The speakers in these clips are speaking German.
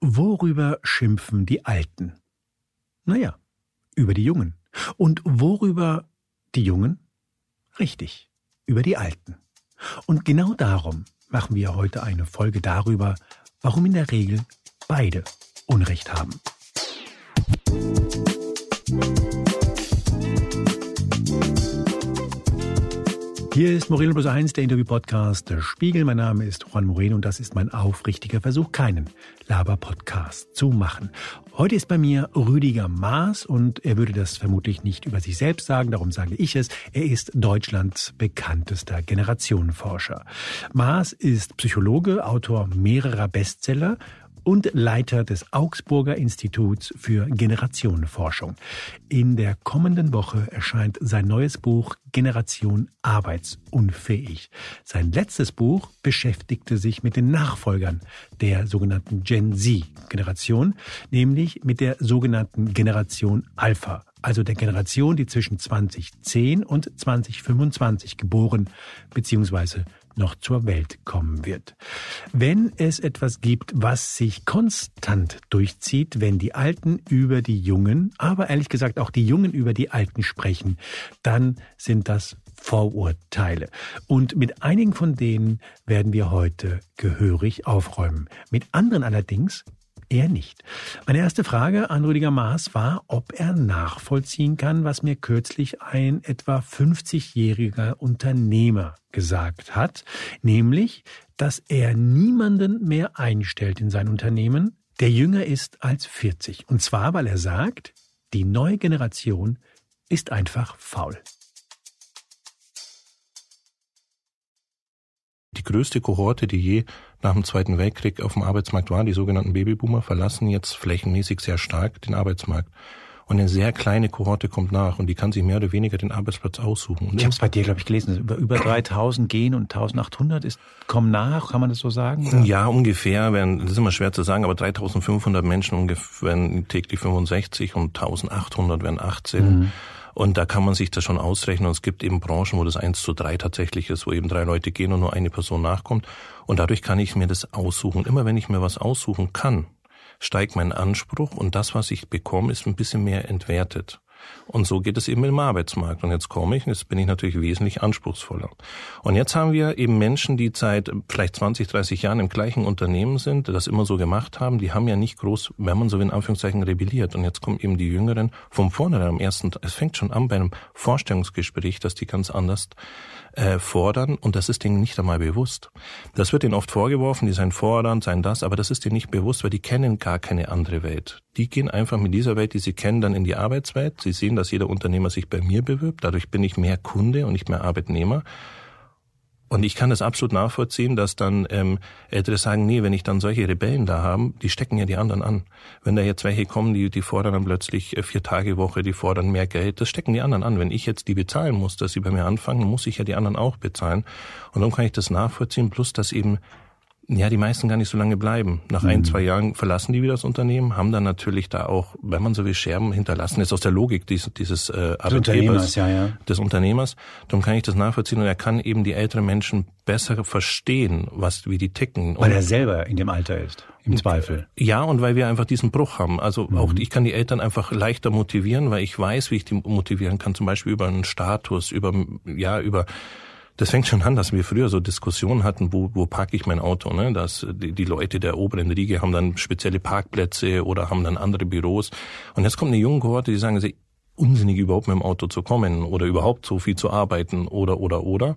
Worüber schimpfen die Alten? Naja, über die Jungen. Und worüber die Jungen? Richtig, über die Alten. Und genau darum machen wir heute eine Folge darüber, warum in der Regel beide Unrecht haben. Musik Hier ist Moreno Plus 1, der Interview-Podcast der Spiegel. Mein Name ist Juan Moreno und das ist mein aufrichtiger Versuch, keinen Laber-Podcast zu machen. Heute ist bei mir Rüdiger Maas und er würde das vermutlich nicht über sich selbst sagen, darum sage ich es. Er ist Deutschlands bekanntester Generationenforscher. Maas ist Psychologe, Autor mehrerer Bestseller und Leiter des Augsburger Instituts für Generationenforschung. In der kommenden Woche erscheint sein neues Buch Generation arbeitsunfähig. Sein letztes Buch beschäftigte sich mit den Nachfolgern der sogenannten Gen Z-Generation, nämlich mit der sogenannten Generation Alpha, also der Generation, die zwischen 2010 und 2025 geboren bzw noch zur Welt kommen wird. Wenn es etwas gibt, was sich konstant durchzieht, wenn die Alten über die Jungen, aber ehrlich gesagt auch die Jungen über die Alten sprechen, dann sind das Vorurteile. Und mit einigen von denen werden wir heute gehörig aufräumen. Mit anderen allerdings er nicht. Meine erste Frage an Rüdiger Maas war, ob er nachvollziehen kann, was mir kürzlich ein etwa 50-jähriger Unternehmer gesagt hat, nämlich, dass er niemanden mehr einstellt in sein Unternehmen, der jünger ist als 40. Und zwar, weil er sagt, die neue Generation ist einfach faul. Die größte Kohorte, die je nach dem Zweiten Weltkrieg auf dem Arbeitsmarkt waren. Die sogenannten Babyboomer verlassen jetzt flächenmäßig sehr stark den Arbeitsmarkt. Und eine sehr kleine Kohorte kommt nach und die kann sich mehr oder weniger den Arbeitsplatz aussuchen. Und ich habe bei dir, glaube ich, gelesen, dass über, über 3000 gehen und 1800 ist, kommen nach, kann man das so sagen? Oder? Ja, ungefähr, werden, das ist immer schwer zu sagen, aber 3500 Menschen ungefähr werden täglich 65 und 1800 werden 18. Mhm. Und da kann man sich das schon ausrechnen. Und es gibt eben Branchen, wo das eins zu drei tatsächlich ist, wo eben drei Leute gehen und nur eine Person nachkommt. Und dadurch kann ich mir das aussuchen. Immer wenn ich mir was aussuchen kann, steigt mein Anspruch und das, was ich bekomme, ist ein bisschen mehr entwertet. Und so geht es eben im Arbeitsmarkt. Und jetzt komme ich, jetzt bin ich natürlich wesentlich anspruchsvoller. Und jetzt haben wir eben Menschen, die seit vielleicht 20, 30 Jahren im gleichen Unternehmen sind, das immer so gemacht haben, die haben ja nicht groß, wenn man so will, in Anführungszeichen rebelliert. Und jetzt kommen eben die Jüngeren vom vornherein am ersten, es fängt schon an bei einem Vorstellungsgespräch, dass die ganz anders äh, fordern und das ist denen nicht einmal bewusst. Das wird ihnen oft vorgeworfen, die seien fordernd, seien das, aber das ist denen nicht bewusst, weil die kennen gar keine andere Welt. Die gehen einfach mit dieser Welt, die sie kennen, dann in die Arbeitswelt. Sie sehen dass jeder Unternehmer sich bei mir bewirbt. Dadurch bin ich mehr Kunde und nicht mehr Arbeitnehmer. Und ich kann das absolut nachvollziehen, dass dann ähm, Ältere sagen, nee, wenn ich dann solche Rebellen da haben, die stecken ja die anderen an. Wenn da jetzt welche kommen, die, die fordern dann plötzlich äh, vier Tage Woche, die fordern mehr Geld, das stecken die anderen an. Wenn ich jetzt die bezahlen muss, dass sie bei mir anfangen, muss ich ja die anderen auch bezahlen. Und darum kann ich das nachvollziehen, plus dass eben ja, die meisten gar nicht so lange bleiben. Nach mhm. ein, zwei Jahren verlassen die wieder das Unternehmen, haben dann natürlich da auch, wenn man so will, Scherben hinterlassen. ist aus der Logik dieses, dieses äh, Arbeitgebers, des Unternehmers, ja, ja. des Unternehmers. Darum kann ich das nachvollziehen und er kann eben die älteren Menschen besser verstehen, was wie die ticken. Weil und er selber in dem Alter ist, im Zweifel. Ja, und weil wir einfach diesen Bruch haben. Also mhm. auch ich kann die Eltern einfach leichter motivieren, weil ich weiß, wie ich die motivieren kann, zum Beispiel über einen Status, über ja über das fängt schon an, dass wir früher so Diskussionen hatten, wo, wo parke ich mein Auto, ne? Dass die, die Leute der oberen Riege haben dann spezielle Parkplätze oder haben dann andere Büros. Und jetzt kommt eine junge Kohorte, die sagen, sie unsinnig überhaupt mit dem Auto zu kommen oder überhaupt so viel zu arbeiten oder oder oder.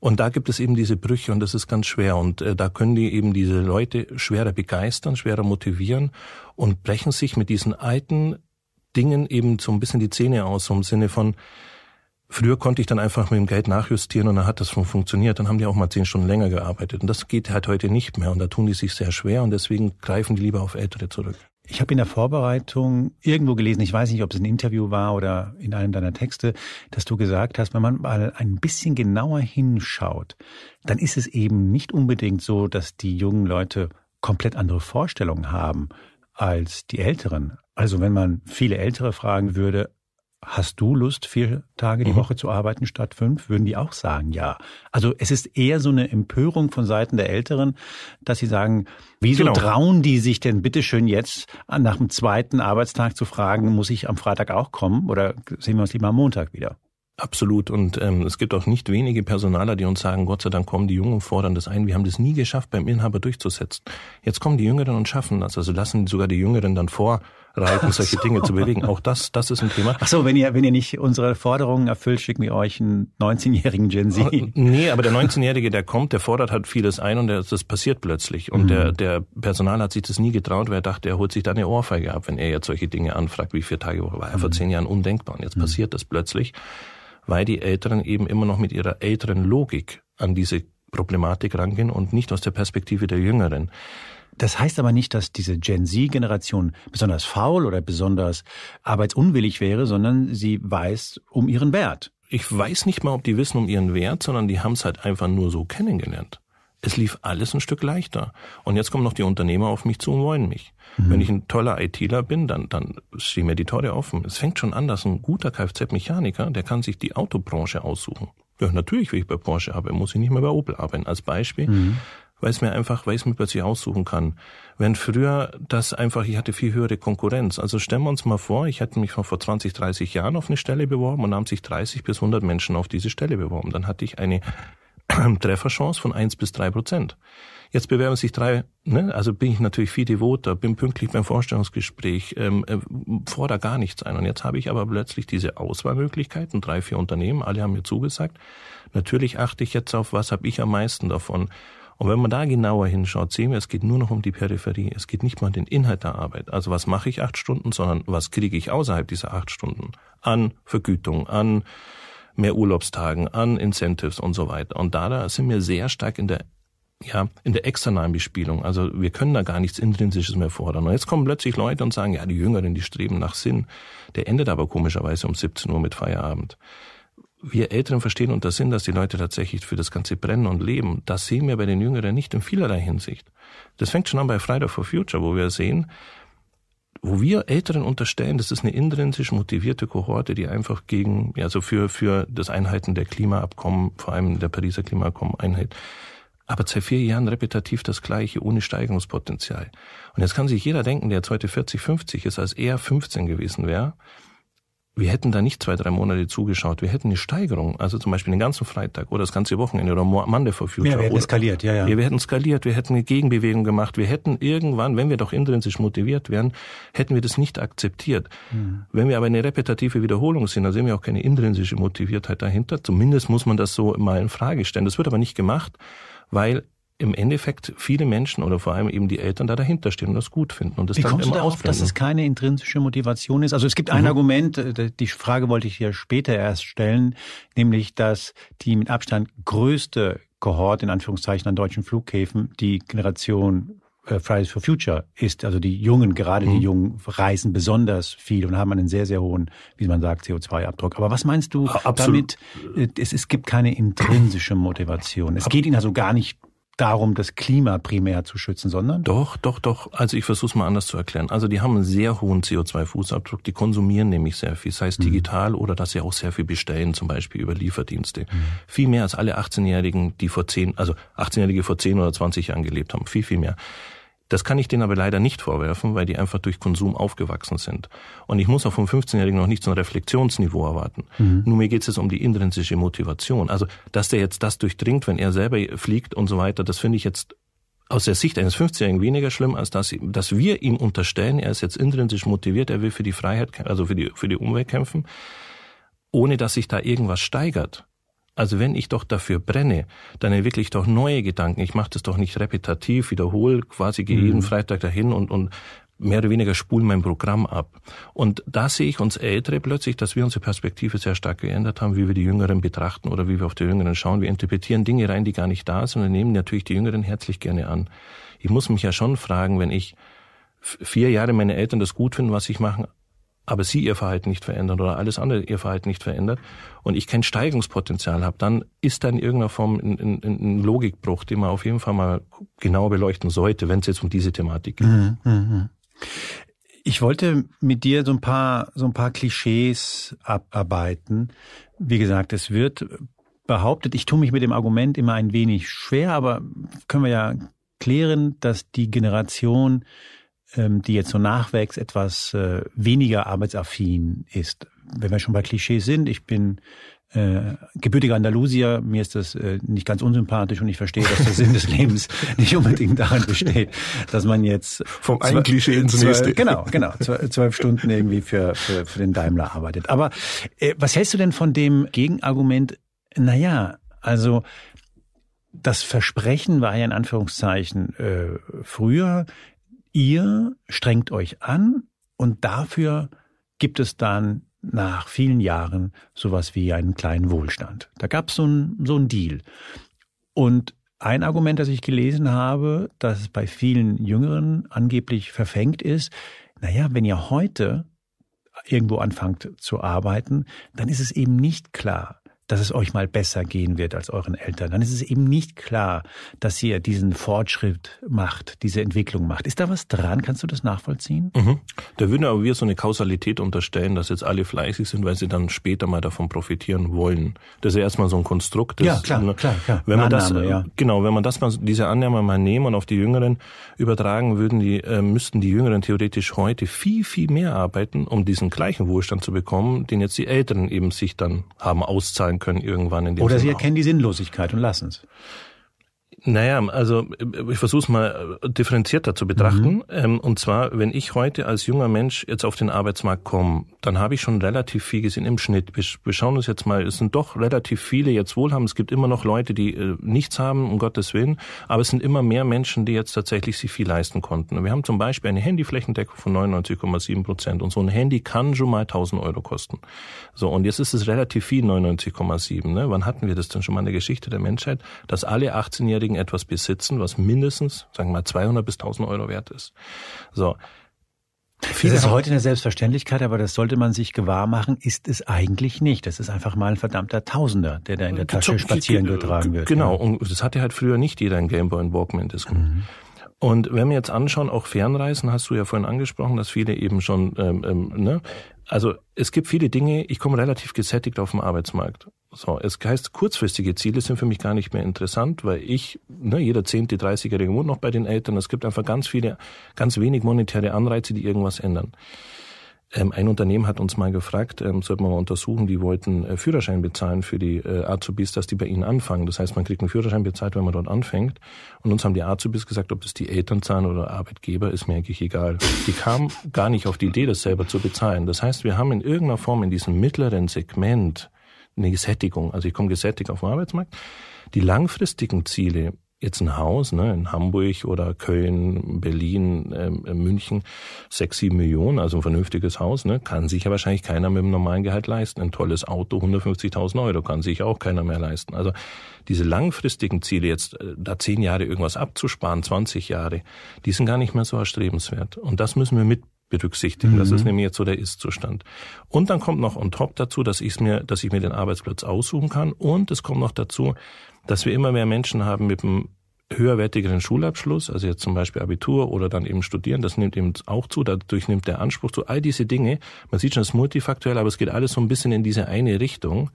Und da gibt es eben diese Brüche und das ist ganz schwer. Und äh, da können die eben diese Leute schwerer begeistern, schwerer motivieren und brechen sich mit diesen alten Dingen eben so ein bisschen die Zähne aus, so im Sinne von, Früher konnte ich dann einfach mit dem Geld nachjustieren und dann hat das schon funktioniert. Dann haben die auch mal zehn Stunden länger gearbeitet. Und das geht halt heute nicht mehr. Und da tun die sich sehr schwer und deswegen greifen die lieber auf Ältere zurück. Ich habe in der Vorbereitung irgendwo gelesen, ich weiß nicht, ob es ein Interview war oder in einem deiner Texte, dass du gesagt hast, wenn man mal ein bisschen genauer hinschaut, dann ist es eben nicht unbedingt so, dass die jungen Leute komplett andere Vorstellungen haben als die Älteren. Also wenn man viele Ältere fragen würde, hast du Lust, vier Tage die mhm. Woche zu arbeiten statt fünf? Würden die auch sagen, ja. Also es ist eher so eine Empörung von Seiten der Älteren, dass sie sagen, wieso genau. trauen die sich denn bitteschön jetzt nach dem zweiten Arbeitstag zu fragen, muss ich am Freitag auch kommen oder sehen wir uns lieber am Montag wieder? Absolut. Und ähm, es gibt auch nicht wenige Personaler, die uns sagen, Gott sei Dank kommen die Jungen und fordern das ein. Wir haben das nie geschafft, beim Inhaber durchzusetzen. Jetzt kommen die Jüngeren und schaffen das. Also lassen sogar die Jüngeren dann vor, reiten, solche so. Dinge zu bewegen. Auch das, das ist ein Thema. Ach so, wenn ihr, wenn ihr nicht unsere Forderungen erfüllt, schicken wir euch einen 19-jährigen Gen Z. Oh, nee, aber der 19-Jährige, der kommt, der fordert halt vieles ein und der, das passiert plötzlich. Und mhm. der, der Personal hat sich das nie getraut, weil er dachte, er holt sich da eine Ohrfeige ab, wenn er jetzt solche Dinge anfragt, wie vier Tage Woche war. Mhm. Vor zehn Jahren undenkbar. Und jetzt mhm. passiert das plötzlich, weil die Älteren eben immer noch mit ihrer älteren Logik an diese Problematik rangehen und nicht aus der Perspektive der Jüngeren. Das heißt aber nicht, dass diese Gen Z-Generation besonders faul oder besonders arbeitsunwillig wäre, sondern sie weiß um ihren Wert. Ich weiß nicht mal, ob die wissen um ihren Wert, sondern die haben es halt einfach nur so kennengelernt. Es lief alles ein Stück leichter. Und jetzt kommen noch die Unternehmer auf mich zu und wollen mich. Mhm. Wenn ich ein toller ITler bin, dann, dann stehen mir die Tore offen. Es fängt schon an, dass ein guter Kfz-Mechaniker, der kann sich die Autobranche aussuchen. Ja, natürlich will ich bei Porsche arbeiten, muss ich nicht mehr bei Opel arbeiten, als Beispiel. Mhm weil es mir einfach, weil ich es mir plötzlich aussuchen kann. Wenn früher das einfach, ich hatte viel höhere Konkurrenz. Also stellen wir uns mal vor, ich hätte mich vor 20, 30 Jahren auf eine Stelle beworben und haben sich 30 bis 100 Menschen auf diese Stelle beworben. Dann hatte ich eine Trefferchance von 1 bis 3 Prozent. Jetzt bewerben sich drei, ne? also bin ich natürlich viel devoter, bin pünktlich beim Vorstellungsgespräch, ähm, äh, fordere gar nichts ein. Und jetzt habe ich aber plötzlich diese Auswahlmöglichkeiten, drei, vier Unternehmen, alle haben mir zugesagt. Natürlich achte ich jetzt auf, was habe ich am meisten davon. Und wenn man da genauer hinschaut, sehen wir, es geht nur noch um die Peripherie. Es geht nicht mal um den Inhalt der Arbeit. Also was mache ich acht Stunden, sondern was kriege ich außerhalb dieser acht Stunden an Vergütung, an mehr Urlaubstagen, an Incentives und so weiter. Und da, da sind wir sehr stark in der ja, in der externen Bespielung. Also wir können da gar nichts Intrinsisches mehr fordern. Und jetzt kommen plötzlich Leute und sagen, ja, die Jüngeren, die streben nach Sinn. Der endet aber komischerweise um 17 Uhr mit Feierabend wir Älteren verstehen unter Sinn, dass die Leute tatsächlich für das Ganze brennen und leben. Das sehen wir bei den Jüngeren nicht in vielerlei Hinsicht. Das fängt schon an bei Friday for Future, wo wir sehen, wo wir Älteren unterstellen, das ist eine intrinsisch motivierte Kohorte, die einfach gegen, also für, für das Einhalten der Klimaabkommen, vor allem der Pariser Klimaabkommen einhält. Aber seit vier Jahren repetitiv das Gleiche, ohne Steigerungspotenzial. Und jetzt kann sich jeder denken, der jetzt heute 40, 50 ist, als er 15 gewesen wäre, wir hätten da nicht zwei, drei Monate zugeschaut. Wir hätten eine Steigerung, also zum Beispiel den ganzen Freitag oder das ganze Wochenende oder Monday for Future. Ja, wir hätten skaliert, ja, ja. Wir, wir hätten skaliert, wir hätten eine Gegenbewegung gemacht. Wir hätten irgendwann, wenn wir doch intrinsisch motiviert wären, hätten wir das nicht akzeptiert. Mhm. Wenn wir aber eine repetitive Wiederholung sind, dann sehen wir auch keine intrinsische Motiviertheit dahinter. Zumindest muss man das so mal in Frage stellen. Das wird aber nicht gemacht, weil im Endeffekt viele Menschen oder vor allem eben die Eltern da dahinter stehen und das gut finden und das Wie dann kommst immer du darauf, dass es keine intrinsische Motivation ist? Also es gibt ein mhm. Argument, äh, die Frage wollte ich dir später erst stellen, nämlich dass die mit Abstand größte Kohort in Anführungszeichen an deutschen Flughäfen die Generation äh, Fridays for Future ist. Also die Jungen, gerade mhm. die Jungen, reisen besonders viel und haben einen sehr, sehr hohen, wie man sagt, CO2-Abdruck. Aber was meinst du Absolut. damit? Äh, es, es gibt keine intrinsische Motivation. Es geht ihnen also gar nicht darum, das Klima primär zu schützen, sondern? Doch, doch, doch. Also ich versuche es mal anders zu erklären. Also die haben einen sehr hohen CO2-Fußabdruck, die konsumieren nämlich sehr viel, sei es mhm. digital oder dass sie auch sehr viel bestellen, zum Beispiel über Lieferdienste. Mhm. Viel mehr als alle 18-Jährigen, die vor 10, also 18-Jährige vor 10 oder 20 Jahren gelebt haben. Viel, viel mehr. Das kann ich denen aber leider nicht vorwerfen, weil die einfach durch Konsum aufgewachsen sind. Und ich muss auch vom 15-Jährigen noch nicht so ein Reflexionsniveau erwarten. Mhm. Nur mir geht es jetzt um die intrinsische Motivation. Also, dass der jetzt das durchdringt, wenn er selber fliegt und so weiter, das finde ich jetzt aus der Sicht eines 15-Jährigen weniger schlimm, als dass, dass wir ihm unterstellen, er ist jetzt intrinsisch motiviert, er will für die Freiheit, also für die, für die Umwelt kämpfen, ohne dass sich da irgendwas steigert. Also wenn ich doch dafür brenne, dann entwickle ich doch neue Gedanken. Ich mache das doch nicht repetitiv, wiederhole quasi gehe mhm. jeden Freitag dahin und, und mehr oder weniger spule mein Programm ab. Und da sehe ich uns Ältere plötzlich, dass wir unsere Perspektive sehr stark geändert haben, wie wir die Jüngeren betrachten oder wie wir auf die Jüngeren schauen. Wir interpretieren Dinge rein, die gar nicht da sind und nehmen natürlich die Jüngeren herzlich gerne an. Ich muss mich ja schon fragen, wenn ich vier Jahre meine Eltern das gut finden, was ich mache, aber sie ihr Verhalten nicht verändern oder alles andere ihr Verhalten nicht verändert und ich kein Steigungspotenzial habe, dann ist da in irgendeiner Form ein, ein, ein Logikbruch, den man auf jeden Fall mal genau beleuchten sollte, wenn es jetzt um diese Thematik geht. Mhm, mhm, mhm. ich wollte mit dir so ein paar, so ein paar Klischees abarbeiten. Wie gesagt, es wird behauptet, ich tue mich mit dem Argument immer ein wenig schwer, aber können wir ja klären, dass die Generation ähm, die jetzt so nachwächst, etwas äh, weniger arbeitsaffin ist. Wenn wir schon bei Klischees sind, ich bin äh, gebürtiger Andalusier, mir ist das äh, nicht ganz unsympathisch und ich verstehe, dass der Sinn des Lebens nicht unbedingt darin besteht, dass man jetzt vom einen Klischee ins nächste. Genau, genau, zwölf Stunden irgendwie für, für, für den Daimler arbeitet. Aber äh, was hältst du denn von dem Gegenargument? Naja, also das Versprechen war ja in Anführungszeichen äh, früher, ihr strengt euch an und dafür gibt es dann nach vielen Jahren sowas wie einen kleinen Wohlstand. Da gab so es ein, so einen Deal. Und ein Argument, das ich gelesen habe, das bei vielen Jüngeren angeblich verfängt ist, naja, wenn ihr heute irgendwo anfangt zu arbeiten, dann ist es eben nicht klar, dass es euch mal besser gehen wird als euren Eltern, dann ist es eben nicht klar, dass ihr diesen Fortschritt macht, diese Entwicklung macht. Ist da was dran? Kannst du das nachvollziehen? Mhm. Da würden aber wir so eine Kausalität unterstellen, dass jetzt alle fleißig sind, weil sie dann später mal davon profitieren wollen. Das ist ja erstmal so ein Konstrukt. Das, ja, klar, ne, klar, klar. Wenn man Annahme, das, ja. genau, wenn man das mal, diese Annahme mal nehmen und auf die Jüngeren übertragen würden, die, äh, müssten die Jüngeren theoretisch heute viel, viel mehr arbeiten, um diesen gleichen Wohlstand zu bekommen, den jetzt die Älteren eben sich dann haben auszahlen können irgendwann in dem Oder Sinn sie erkennen auch. die Sinnlosigkeit und lassen es. Naja, also äh, ich versuche es mal äh, differenzierter zu betrachten. Mhm. Ähm, und zwar, wenn ich heute als junger Mensch jetzt auf den Arbeitsmarkt komme, dann habe ich schon relativ viel gesehen im Schnitt. Wir schauen uns jetzt mal, es sind doch relativ viele jetzt wohlhabend. Es gibt immer noch Leute, die äh, nichts haben, um Gottes Willen. Aber es sind immer mehr Menschen, die jetzt tatsächlich sich viel leisten konnten. Wir haben zum Beispiel eine Handyflächendeckung von 99,7 Prozent. Und so ein Handy kann schon mal 1000 Euro kosten. So, und jetzt ist es relativ viel, 99,7. Ne? Wann hatten wir das denn schon mal in der Geschichte der Menschheit, dass alle 18-Jährigen deswegen etwas besitzen, was mindestens, sagen wir mal, 200 bis 1000 Euro wert ist. So. Viele das ist heute eine Selbstverständlichkeit, aber das sollte man sich gewahr machen, ist es eigentlich nicht. Das ist einfach mal ein verdammter Tausender, der da in der Tasche spazieren getragen wird. Genau, ja. und das hatte halt früher nicht jeder ein Gameboy und Walkman Disken. Mhm. Und wenn wir jetzt anschauen, auch Fernreisen, hast du ja vorhin angesprochen, dass viele eben schon ähm, ähm, ne, also es gibt viele Dinge, ich komme relativ gesättigt auf den Arbeitsmarkt. So, es heißt, kurzfristige Ziele sind für mich gar nicht mehr interessant, weil ich, ne, jeder zehnte, dreißigjährige wohnt noch bei den Eltern. Es gibt einfach ganz viele, ganz wenig monetäre Anreize, die irgendwas ändern. Ähm, ein Unternehmen hat uns mal gefragt, ähm, sollten wir mal untersuchen, die wollten äh, Führerschein bezahlen für die äh, Azubis, dass die bei ihnen anfangen. Das heißt, man kriegt einen Führerschein bezahlt, wenn man dort anfängt. Und uns haben die Azubis gesagt, ob das die Eltern zahlen oder Arbeitgeber, ist mir eigentlich egal. Die kamen gar nicht auf die Idee, das selber zu bezahlen. Das heißt, wir haben in irgendeiner Form in diesem mittleren Segment eine Gesättigung. Also ich komme gesättigt auf den Arbeitsmarkt. Die langfristigen Ziele jetzt ein Haus ne, in Hamburg oder Köln, Berlin, ähm, äh, München, sechs, sieben Millionen, also ein vernünftiges Haus, ne, kann sich ja wahrscheinlich keiner mit einem normalen Gehalt leisten. Ein tolles Auto, 150.000 Euro, kann sich auch keiner mehr leisten. Also diese langfristigen Ziele, jetzt äh, da zehn Jahre irgendwas abzusparen, 20 Jahre, die sind gar nicht mehr so erstrebenswert. Und das müssen wir mit berücksichtigen. Mhm. Das ist mhm. nämlich jetzt so der Ist-Zustand. Und dann kommt noch on top dazu, dass ich mir, dass ich mir den Arbeitsplatz aussuchen kann. Und es kommt noch dazu, dass wir immer mehr Menschen haben mit einem höherwertigeren Schulabschluss, also jetzt zum Beispiel Abitur oder dann eben Studieren, das nimmt eben auch zu, dadurch nimmt der Anspruch zu, all diese Dinge, man sieht schon, es ist multifaktuell, aber es geht alles so ein bisschen in diese eine Richtung,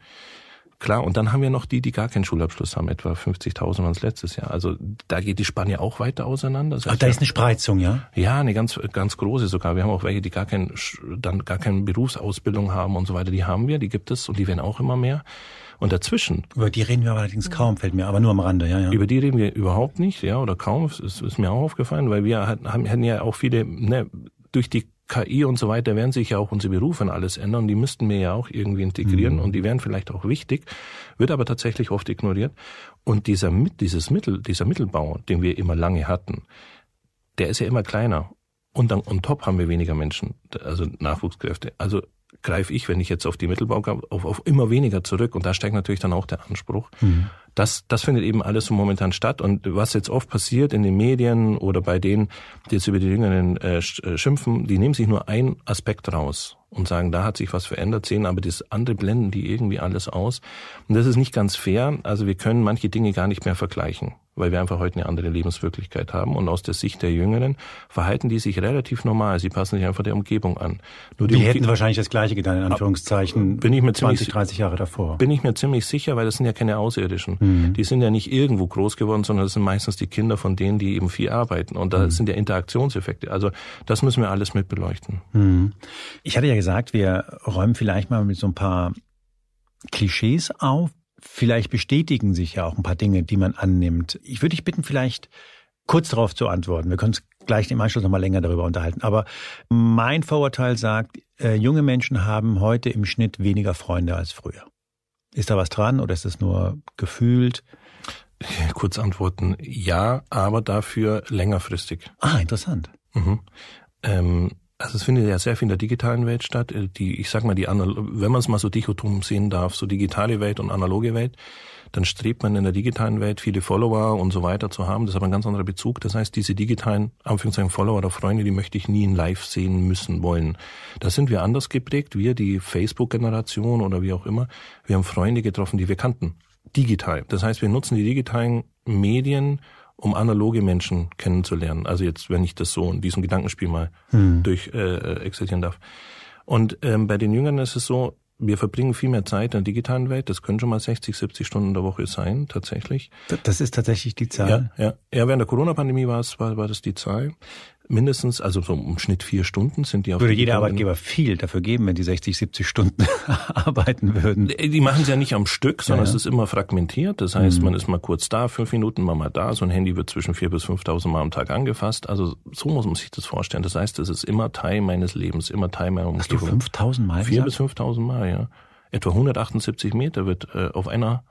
Klar, und dann haben wir noch die, die gar keinen Schulabschluss haben, etwa 50.000 waren es letztes Jahr. Also da geht die Spanne auch weiter auseinander. Das heißt, Ach, da ist eine Spreizung, ja? Ja, eine ganz, ganz große sogar. Wir haben auch welche, die gar, keinen dann gar keine Berufsausbildung haben und so weiter. Die haben wir, die gibt es und die werden auch immer mehr. Und dazwischen. Über die reden wir allerdings kaum, fällt mir, aber nur am Rande, ja, ja. Über die reden wir überhaupt nicht, ja, oder kaum. Es ist, ist mir auch aufgefallen, weil wir hatten, hatten ja auch viele, ne, durch die KI und so weiter werden sich ja auch unsere Berufe und alles ändern. Die müssten wir ja auch irgendwie integrieren mhm. und die wären vielleicht auch wichtig, wird aber tatsächlich oft ignoriert. Und dieser, dieses Mittel, dieser Mittelbau, den wir immer lange hatten, der ist ja immer kleiner. Und dann on top haben wir weniger Menschen, also Nachwuchskräfte. Also greife ich, wenn ich jetzt auf die Mittelbaugabe, auf, auf immer weniger zurück. Und da steigt natürlich dann auch der Anspruch. Mhm. Das, das findet eben alles so momentan statt. Und was jetzt oft passiert in den Medien oder bei denen, die jetzt über die Jüngeren äh, äh schimpfen, die nehmen sich nur einen Aspekt raus und sagen, da hat sich was verändert, sehen aber das andere blenden die irgendwie alles aus. Und das ist nicht ganz fair. Also wir können manche Dinge gar nicht mehr vergleichen weil wir einfach heute eine andere Lebenswirklichkeit haben. Und aus der Sicht der Jüngeren verhalten die sich relativ normal. Sie passen sich einfach der Umgebung an. Nur die, die hätten Umge wahrscheinlich das Gleiche getan, in Anführungszeichen, bin ich mir 20, ziemlich, 30 Jahre davor. Bin ich mir ziemlich sicher, weil das sind ja keine Außerirdischen. Mhm. Die sind ja nicht irgendwo groß geworden, sondern das sind meistens die Kinder von denen, die eben viel arbeiten. Und da mhm. sind ja Interaktionseffekte. Also das müssen wir alles mit beleuchten. Mhm. Ich hatte ja gesagt, wir räumen vielleicht mal mit so ein paar Klischees auf, vielleicht bestätigen sich ja auch ein paar Dinge, die man annimmt. Ich würde dich bitten, vielleicht kurz darauf zu antworten. Wir können uns gleich im Anschluss nochmal länger darüber unterhalten. Aber mein Vorurteil sagt, äh, junge Menschen haben heute im Schnitt weniger Freunde als früher. Ist da was dran oder ist es nur gefühlt? Kurz antworten, ja, aber dafür längerfristig. Ah, interessant. Mhm. Ähm, also es findet ja sehr viel in der digitalen Welt statt, äh, die, ich sag mal, die wenn man es mal so dichotom sehen darf, so digitale Welt und analoge Welt, dann strebt man in der digitalen Welt viele Follower und so weiter zu haben. Das ist aber ein ganz anderer Bezug. Das heißt, diese digitalen, Anführungszeichen Follower oder Freunde, die möchte ich nie in live sehen müssen wollen. Da sind wir anders geprägt. Wir, die Facebook-Generation oder wie auch immer, wir haben Freunde getroffen, die wir kannten. Digital. Das heißt, wir nutzen die digitalen Medien, um analoge Menschen kennenzulernen. Also jetzt, wenn ich das so in diesem Gedankenspiel mal hm. durch äh, äh exerzieren darf. Und ähm, bei den Jüngern ist es so, wir verbringen viel mehr Zeit in der digitalen Welt. Das können schon mal 60, 70 Stunden in der Woche sein, tatsächlich. Das ist tatsächlich die Zahl. Ja, ja. ja während der Corona-Pandemie war es, war, war das die Zahl mindestens, also so im Schnitt vier Stunden sind die auf Würde jeder Arbeitgeber viel dafür geben, wenn die 60, 70 Stunden arbeiten würden. Die machen es ja nicht am Stück, sondern ja, ja. es ist immer fragmentiert. Das heißt, mhm. man ist mal kurz da, fünf Minuten, mal mal da. So ein Handy wird zwischen vier bis 5.000 Mal am Tag angefasst. Also so muss man sich das vorstellen. Das heißt, es ist immer Teil meines Lebens, immer Teil meiner Umgebung. Hast du 5.000 Mal Vier bis 5.000 Mal, ja. Etwa 178 Meter wird äh, auf einer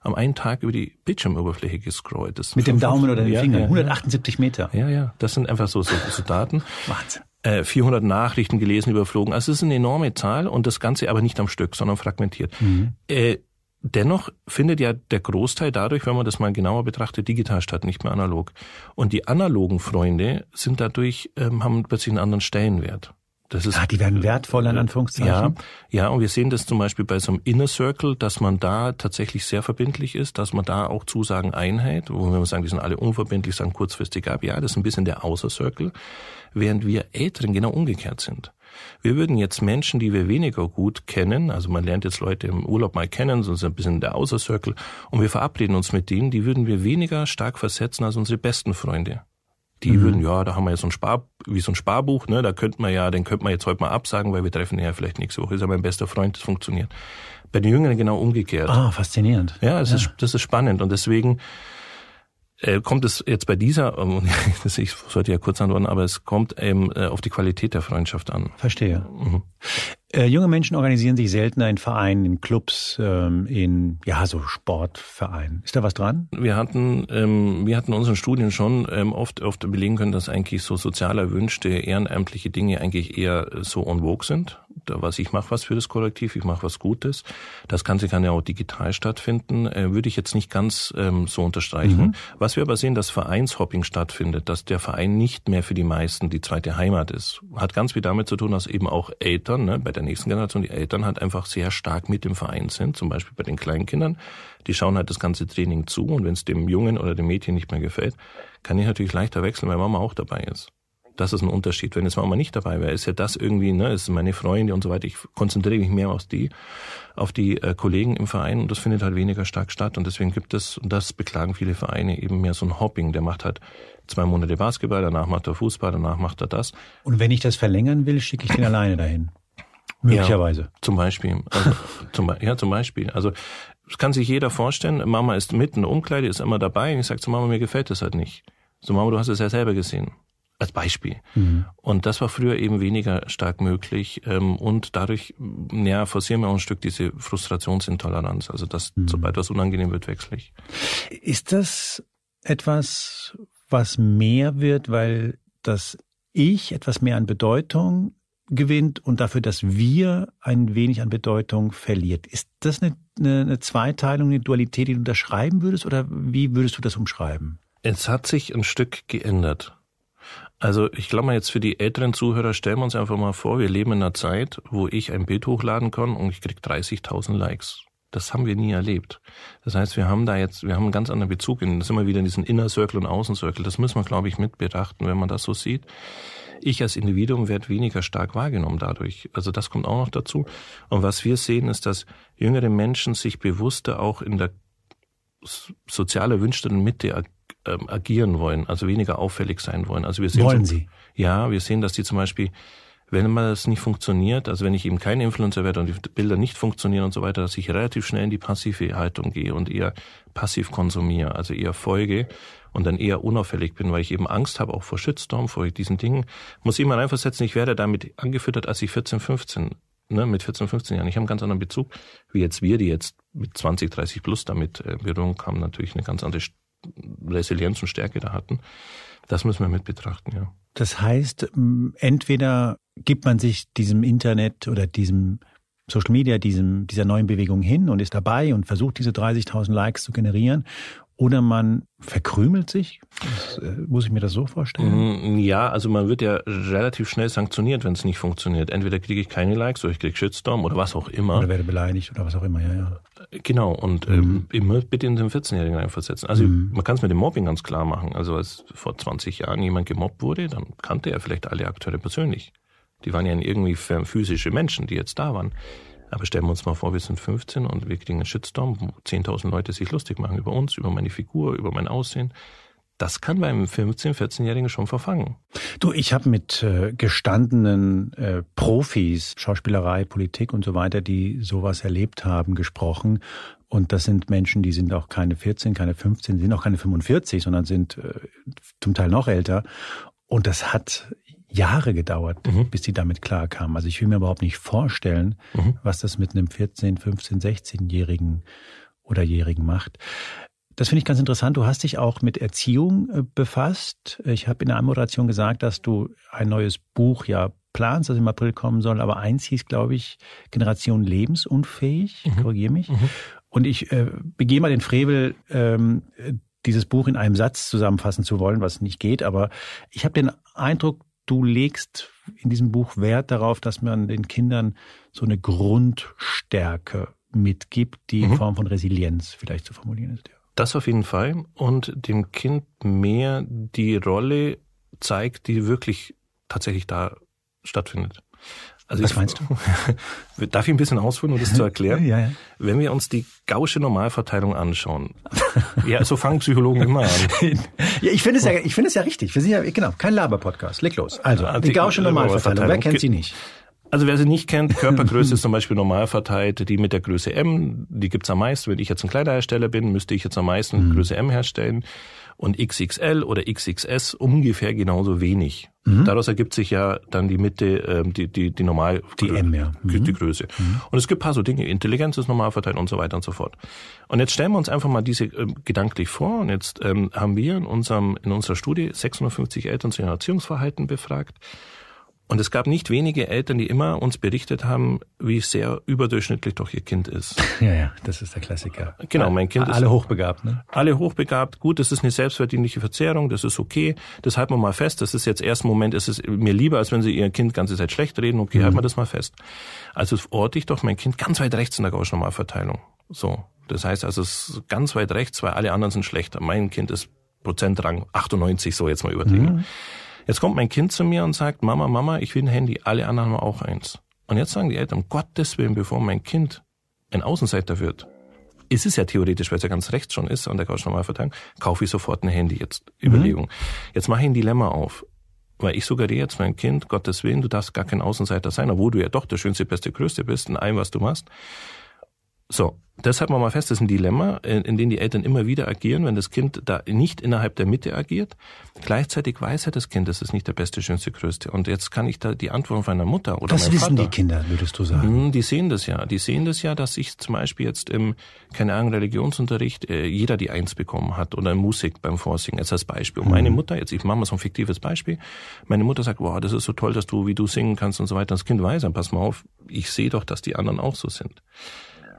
am einen Tag über die Bildschirmoberfläche gescrollt. Das Mit dem Daumen oder dem ja, Finger. Ja, 178 Meter. Ja, ja. Das sind einfach so, so, so Daten. Wahnsinn. 400 äh, Nachrichten gelesen, überflogen. Also es ist eine enorme Zahl und das Ganze aber nicht am Stück, sondern fragmentiert. Mhm. Äh, dennoch findet ja der Großteil dadurch, wenn man das mal genauer betrachtet, digital statt, nicht mehr analog. Und die analogen Freunde sind dadurch, ähm, haben plötzlich einen anderen Stellenwert. Das ist, ah, die werden wertvoller in Anführungszeichen. Ja, ja, und wir sehen das zum Beispiel bei so einem Inner Circle, dass man da tatsächlich sehr verbindlich ist, dass man da auch Zusagen einhält, wo wir sagen, die sind alle unverbindlich, sagen kurzfristig ab. Ja, das ist ein bisschen der Außer Circle, während wir Älteren genau umgekehrt sind. Wir würden jetzt Menschen, die wir weniger gut kennen, also man lernt jetzt Leute im Urlaub mal kennen, so ist ein bisschen der Außer Circle, und wir verabreden uns mit denen, die würden wir weniger stark versetzen als unsere besten Freunde. Die mhm. würden, ja, da haben wir jetzt so ein Spar, wie so ein Sparbuch, ne, da könnte man ja, den könnte man jetzt heute mal absagen, weil wir treffen ja vielleicht nächste Woche, ist ja mein bester Freund, das funktioniert. Bei den Jüngeren genau umgekehrt. Ah, faszinierend. Ja, das, ja. Ist, das ist spannend und deswegen äh, kommt es jetzt bei dieser, ähm, ich sollte ja kurz antworten, aber es kommt eben äh, auf die Qualität der Freundschaft an. Verstehe. Mhm. Äh, junge Menschen organisieren sich seltener in Vereinen, in Clubs, ähm, in ja so Sportvereinen. Ist da was dran? Wir hatten, ähm, wir hatten unseren Studien schon ähm, oft, oft belegen können, dass eigentlich so sozial erwünschte ehrenamtliche Dinge eigentlich eher äh, so on sind was ich mache was für das Kollektiv, ich mache was Gutes. Das Ganze kann ja auch digital stattfinden, äh, würde ich jetzt nicht ganz ähm, so unterstreichen. Mhm. Was wir aber sehen, dass Vereinshopping stattfindet, dass der Verein nicht mehr für die meisten die zweite Heimat ist, hat ganz viel damit zu tun, dass eben auch Eltern, ne, bei der nächsten Generation, die Eltern halt einfach sehr stark mit dem Verein sind, zum Beispiel bei den Kleinkindern. Die schauen halt das ganze Training zu und wenn es dem Jungen oder dem Mädchen nicht mehr gefällt, kann ich natürlich leichter wechseln, weil Mama auch dabei ist das ist ein Unterschied. Wenn jetzt Mama nicht dabei wäre, ist ja das irgendwie, ne, ist meine Freunde und so weiter. Ich konzentriere mich mehr auf die, auf die äh, Kollegen im Verein und das findet halt weniger stark statt. Und deswegen gibt es, und das beklagen viele Vereine, eben mehr so ein Hopping. Der macht halt zwei Monate Basketball, danach macht er Fußball, danach macht er das. Und wenn ich das verlängern will, schicke ich den alleine dahin. Möglicherweise. Ja, zum Beispiel. Also, zum, ja, zum Beispiel. Also das kann sich jeder vorstellen. Mama ist mitten in der Umkleide, ist immer dabei. Und ich sage zu Mama, mir gefällt das halt nicht. So, Mama, du hast es ja selber gesehen als Beispiel. Mhm. Und das war früher eben weniger stark möglich. Ähm, und dadurch ja, forcieren wir auch ein Stück diese Frustrationsintoleranz. Also dass mhm. sobald was unangenehm wird, wechsle ich. Ist das etwas, was mehr wird, weil das Ich etwas mehr an Bedeutung gewinnt und dafür, dass wir ein wenig an Bedeutung verliert. Ist das eine, eine, eine Zweiteilung, eine Dualität, die du unterschreiben würdest oder wie würdest du das umschreiben? Es hat sich ein Stück geändert. Also ich glaube mal jetzt für die älteren Zuhörer, stellen wir uns einfach mal vor, wir leben in einer Zeit, wo ich ein Bild hochladen kann und ich kriege 30.000 Likes. Das haben wir nie erlebt. Das heißt, wir haben da jetzt, wir haben einen ganz anderen Bezug. In, das sind wir wieder in diesen Inner Circle und Außen Circle. Das muss man, glaube ich, mit betrachten, wenn man das so sieht. Ich als Individuum werde weniger stark wahrgenommen dadurch. Also das kommt auch noch dazu. Und was wir sehen, ist, dass jüngere Menschen sich bewusster auch in der sozial erwünschten Mitte ähm, agieren wollen, also weniger auffällig sein wollen. Also wir sehen wollen so, sie? Ja, wir sehen, dass die zum Beispiel, wenn mal das nicht funktioniert, also wenn ich eben kein Influencer werde und die Bilder nicht funktionieren und so weiter, dass ich relativ schnell in die passive Haltung gehe und eher passiv konsumiere, also eher folge und dann eher unauffällig bin, weil ich eben Angst habe, auch vor Shitstorm, vor diesen Dingen. Muss ich mal reinversetzen, ich werde damit angefüttert, als ich 14, 15 ne, mit 14, 15 Jahren. Ich habe einen ganz anderen Bezug, wie jetzt wir, die jetzt mit 20, 30 plus damit äh, Berührung kamen, natürlich eine ganz andere Resilienz und Stärke da hatten. Das müssen wir mit betrachten, ja. Das heißt, entweder gibt man sich diesem Internet oder diesem Social Media, diesem, dieser neuen Bewegung hin und ist dabei und versucht, diese 30.000 Likes zu generieren oder man verkrümelt sich? Das, äh, muss ich mir das so vorstellen? Mhm, ja, also man wird ja relativ schnell sanktioniert, wenn es nicht funktioniert. Entweder kriege ich keine Likes oder ich kriege Shitstorm oder was auch immer. Oder werde beleidigt oder was auch immer, ja, ja. Äh, genau, und äh, mhm. immer bitte in den 14-Jährigen einversetzen. Also mhm. man kann es mit dem Mobbing ganz klar machen. Also als vor 20 Jahren jemand gemobbt wurde, dann kannte er vielleicht alle Akteure persönlich. Die waren ja irgendwie physische Menschen, die jetzt da waren. Aber stellen wir uns mal vor, wir sind 15 und wir kriegen einen Shitstorm, wo 10.000 Leute sich lustig machen über uns, über meine Figur, über mein Aussehen. Das kann beim 15-, 14-Jährigen schon verfangen. Du, ich habe mit äh, gestandenen äh, Profis, Schauspielerei, Politik und so weiter, die sowas erlebt haben, gesprochen. Und das sind Menschen, die sind auch keine 14, keine 15, sind auch keine 45, sondern sind äh, zum Teil noch älter. Und das hat Jahre gedauert, mhm. bis die damit klarkamen. Also ich will mir überhaupt nicht vorstellen, mhm. was das mit einem 14, 15, 16-Jährigen oder Jährigen macht. Das finde ich ganz interessant. Du hast dich auch mit Erziehung äh, befasst. Ich habe in der Anmoderation gesagt, dass du ein neues Buch ja planst, das im April kommen soll. Aber eins hieß, glaube ich, Generation lebensunfähig. Mhm. Korrigiere mich. Mhm. Und ich äh, begehe mal den Frevel, ähm, dieses Buch in einem Satz zusammenfassen zu wollen, was nicht geht. Aber ich habe den Eindruck, du legst in diesem Buch Wert darauf, dass man den Kindern so eine Grundstärke mitgibt, die mhm. in Form von Resilienz vielleicht zu formulieren ist. Ja. Das auf jeden Fall. Und dem Kind mehr die Rolle zeigt, die wirklich tatsächlich da stattfindet. Also Was meinst du? Darf ich ein bisschen ausführen, um das zu erklären? ja, ja. Wenn wir uns die gaussche Normalverteilung anschauen, ja, so fangen Psychologen immer an. ja, ich finde es ja, ich finde es ja richtig. Wir sind ja, genau, kein Laber-Podcast. Leg los. Also, ah, die, die gausche Normalverteilung. Wer kennt sie nicht? Also wer sie nicht kennt, Körpergröße ist zum Beispiel normal verteilt, die mit der Größe M, die gibt's am meisten. Wenn ich jetzt ein Kleiderhersteller bin, müsste ich jetzt am meisten mhm. Größe M herstellen und XXL oder XXS ungefähr genauso wenig. Mhm. Daraus ergibt sich ja dann die Mitte, äh, die, die, die normal die, M, ja. Mhm. die Größe. Mhm. Und es gibt paar so Dinge, Intelligenz ist normal verteilt und so weiter und so fort. Und jetzt stellen wir uns einfach mal diese äh, gedanklich vor. Und jetzt ähm, haben wir in, unserem, in unserer Studie 650 Eltern zu ihren Erziehungsverhalten befragt. Und es gab nicht wenige Eltern, die immer uns berichtet haben, wie sehr überdurchschnittlich doch ihr Kind ist. Ja, ja, das ist der Klassiker. Genau, mein Kind alle ist. Alle hochbegabt, ne? Alle hochbegabt. Gut, das ist eine selbstverdienliche Verzehrung, das ist okay. Das halten wir mal fest. Das ist jetzt erst im Moment, ist es mir lieber, als wenn sie ihr Kind ganze Zeit schlecht reden. Okay, mhm. halten wir mhm. das mal fest. Also orte ich doch mein Kind ganz weit rechts in der gaußschen Normalverteilung. So. Das heißt also, es ist ganz weit rechts, weil alle anderen sind schlechter. Mein Kind ist Prozentrang 98, so jetzt mal übertrieben. Mhm. Jetzt kommt mein Kind zu mir und sagt, Mama, Mama, ich will ein Handy, alle anderen haben auch eins. Und jetzt sagen die Eltern, um Gottes Willen, bevor mein Kind ein Außenseiter wird, ist es ja theoretisch, weil es ja ganz rechts schon ist, an der Couchnormalverteilung, kaufe ich sofort ein Handy jetzt. Mhm. Überlegung. Mhm. Jetzt mache ich ein Dilemma auf. Weil ich suggeriere jetzt mein Kind, Gottes Willen, du darfst gar kein Außenseiter sein, obwohl du ja doch der schönste, beste, größte bist in allem, was du machst. So, das hat man mal fest, das ist ein Dilemma, in, in dem die Eltern immer wieder agieren, wenn das Kind da nicht innerhalb der Mitte agiert. Gleichzeitig weiß ja das Kind, das ist nicht der beste, schönste, größte. Und jetzt kann ich da die Antwort von einer Mutter oder Das wissen Vater, die Kinder, würdest du sagen? Hm, die sehen das ja. Die sehen das ja, dass ich zum Beispiel jetzt im, keine Ahnung, Religionsunterricht, äh, jeder die Eins bekommen hat oder in Musik beim Vorsingen, jetzt als Beispiel. Und mhm. meine Mutter, jetzt ich mache mal so ein fiktives Beispiel, meine Mutter sagt, wow, das ist so toll, dass du, wie du singen kannst und so weiter. Das Kind weiß, dann pass mal auf, ich sehe doch, dass die anderen auch so sind.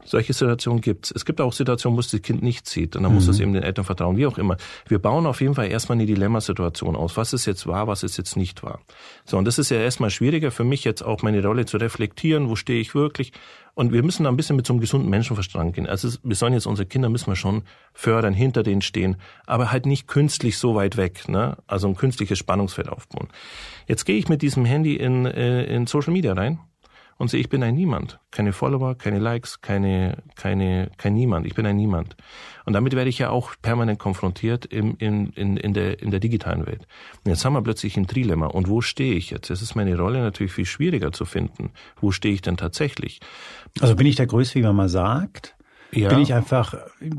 Solche Situationen gibt's. Es gibt auch Situationen, wo es das Kind nicht sieht. Und dann mhm. muss es mhm. eben den Eltern vertrauen, wie auch immer. Wir bauen auf jeden Fall erstmal eine Dilemmasituation aus. Was ist jetzt wahr, was ist jetzt nicht wahr? So, und das ist ja erstmal schwieriger für mich, jetzt auch meine Rolle zu reflektieren. Wo stehe ich wirklich? Und wir müssen da ein bisschen mit so einem gesunden Menschenverstand gehen. Also wir sollen jetzt unsere Kinder müssen wir schon fördern, hinter denen stehen, aber halt nicht künstlich so weit weg, ne? Also ein künstliches Spannungsfeld aufbauen. Jetzt gehe ich mit diesem Handy in, äh, in Social Media rein und sehe, ich bin ein Niemand. Keine Follower, keine Likes, keine, keine, kein Niemand. Ich bin ein Niemand. Und damit werde ich ja auch permanent konfrontiert im, in, in, in, der, in der digitalen Welt. Und jetzt haben wir plötzlich ein Trilemma. Und wo stehe ich jetzt? Jetzt ist meine Rolle natürlich viel schwieriger zu finden. Wo stehe ich denn tatsächlich? Also bin ich der Größte, wie man mal sagt? Ja. Bin ich einfach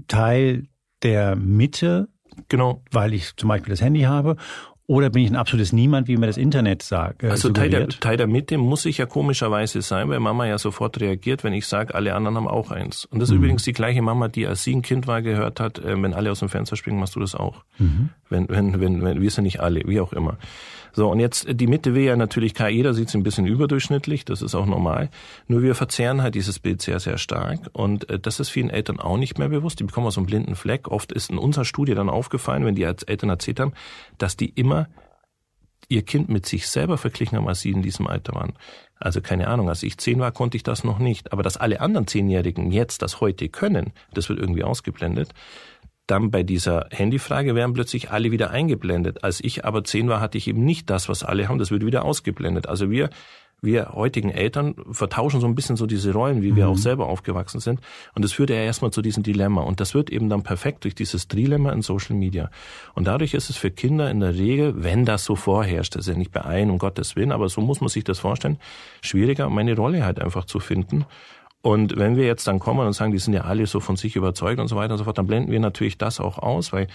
Teil der Mitte? Genau. Weil ich zum Beispiel das Handy habe oder bin ich ein absolutes Niemand, wie mir das Internet sagt? Äh, also Teil der, Teil der, Mitte muss ich ja komischerweise sein, weil Mama ja sofort reagiert, wenn ich sage, alle anderen haben auch eins. Und das ist mhm. übrigens die gleiche Mama, die als sie ein Kind war, gehört hat, äh, wenn alle aus dem Fenster springen, machst du das auch. Mhm. Wenn, wenn, wenn, wenn, wir sind nicht alle, wie auch immer. So, und jetzt die Mitte will ja natürlich KI, da sieht es ein bisschen überdurchschnittlich, das ist auch normal. Nur wir verzehren halt dieses Bild sehr, sehr stark. Und äh, das ist vielen Eltern auch nicht mehr bewusst. Die bekommen aus einem blinden Fleck. Oft ist in unserer Studie dann aufgefallen, wenn die als Eltern erzählt haben, dass die immer ihr Kind mit sich selber verglichen haben, als sie in diesem Alter waren. Also keine Ahnung, als ich zehn war, konnte ich das noch nicht. Aber dass alle anderen Zehnjährigen jetzt das heute können, das wird irgendwie ausgeblendet dann bei dieser Handyfrage werden plötzlich alle wieder eingeblendet. Als ich aber zehn war, hatte ich eben nicht das, was alle haben. Das wird wieder ausgeblendet. Also wir wir heutigen Eltern vertauschen so ein bisschen so diese Rollen, wie wir mhm. auch selber aufgewachsen sind. Und das führt ja erstmal zu diesem Dilemma. Und das wird eben dann perfekt durch dieses Dilemma in Social Media. Und dadurch ist es für Kinder in der Regel, wenn das so vorherrscht, das ist ja nicht bei allen, um Gottes Willen, aber so muss man sich das vorstellen, schwieriger, meine Rolle halt einfach zu finden. Und wenn wir jetzt dann kommen und sagen, die sind ja alle so von sich überzeugt und so weiter und so fort, dann blenden wir natürlich das auch aus, weil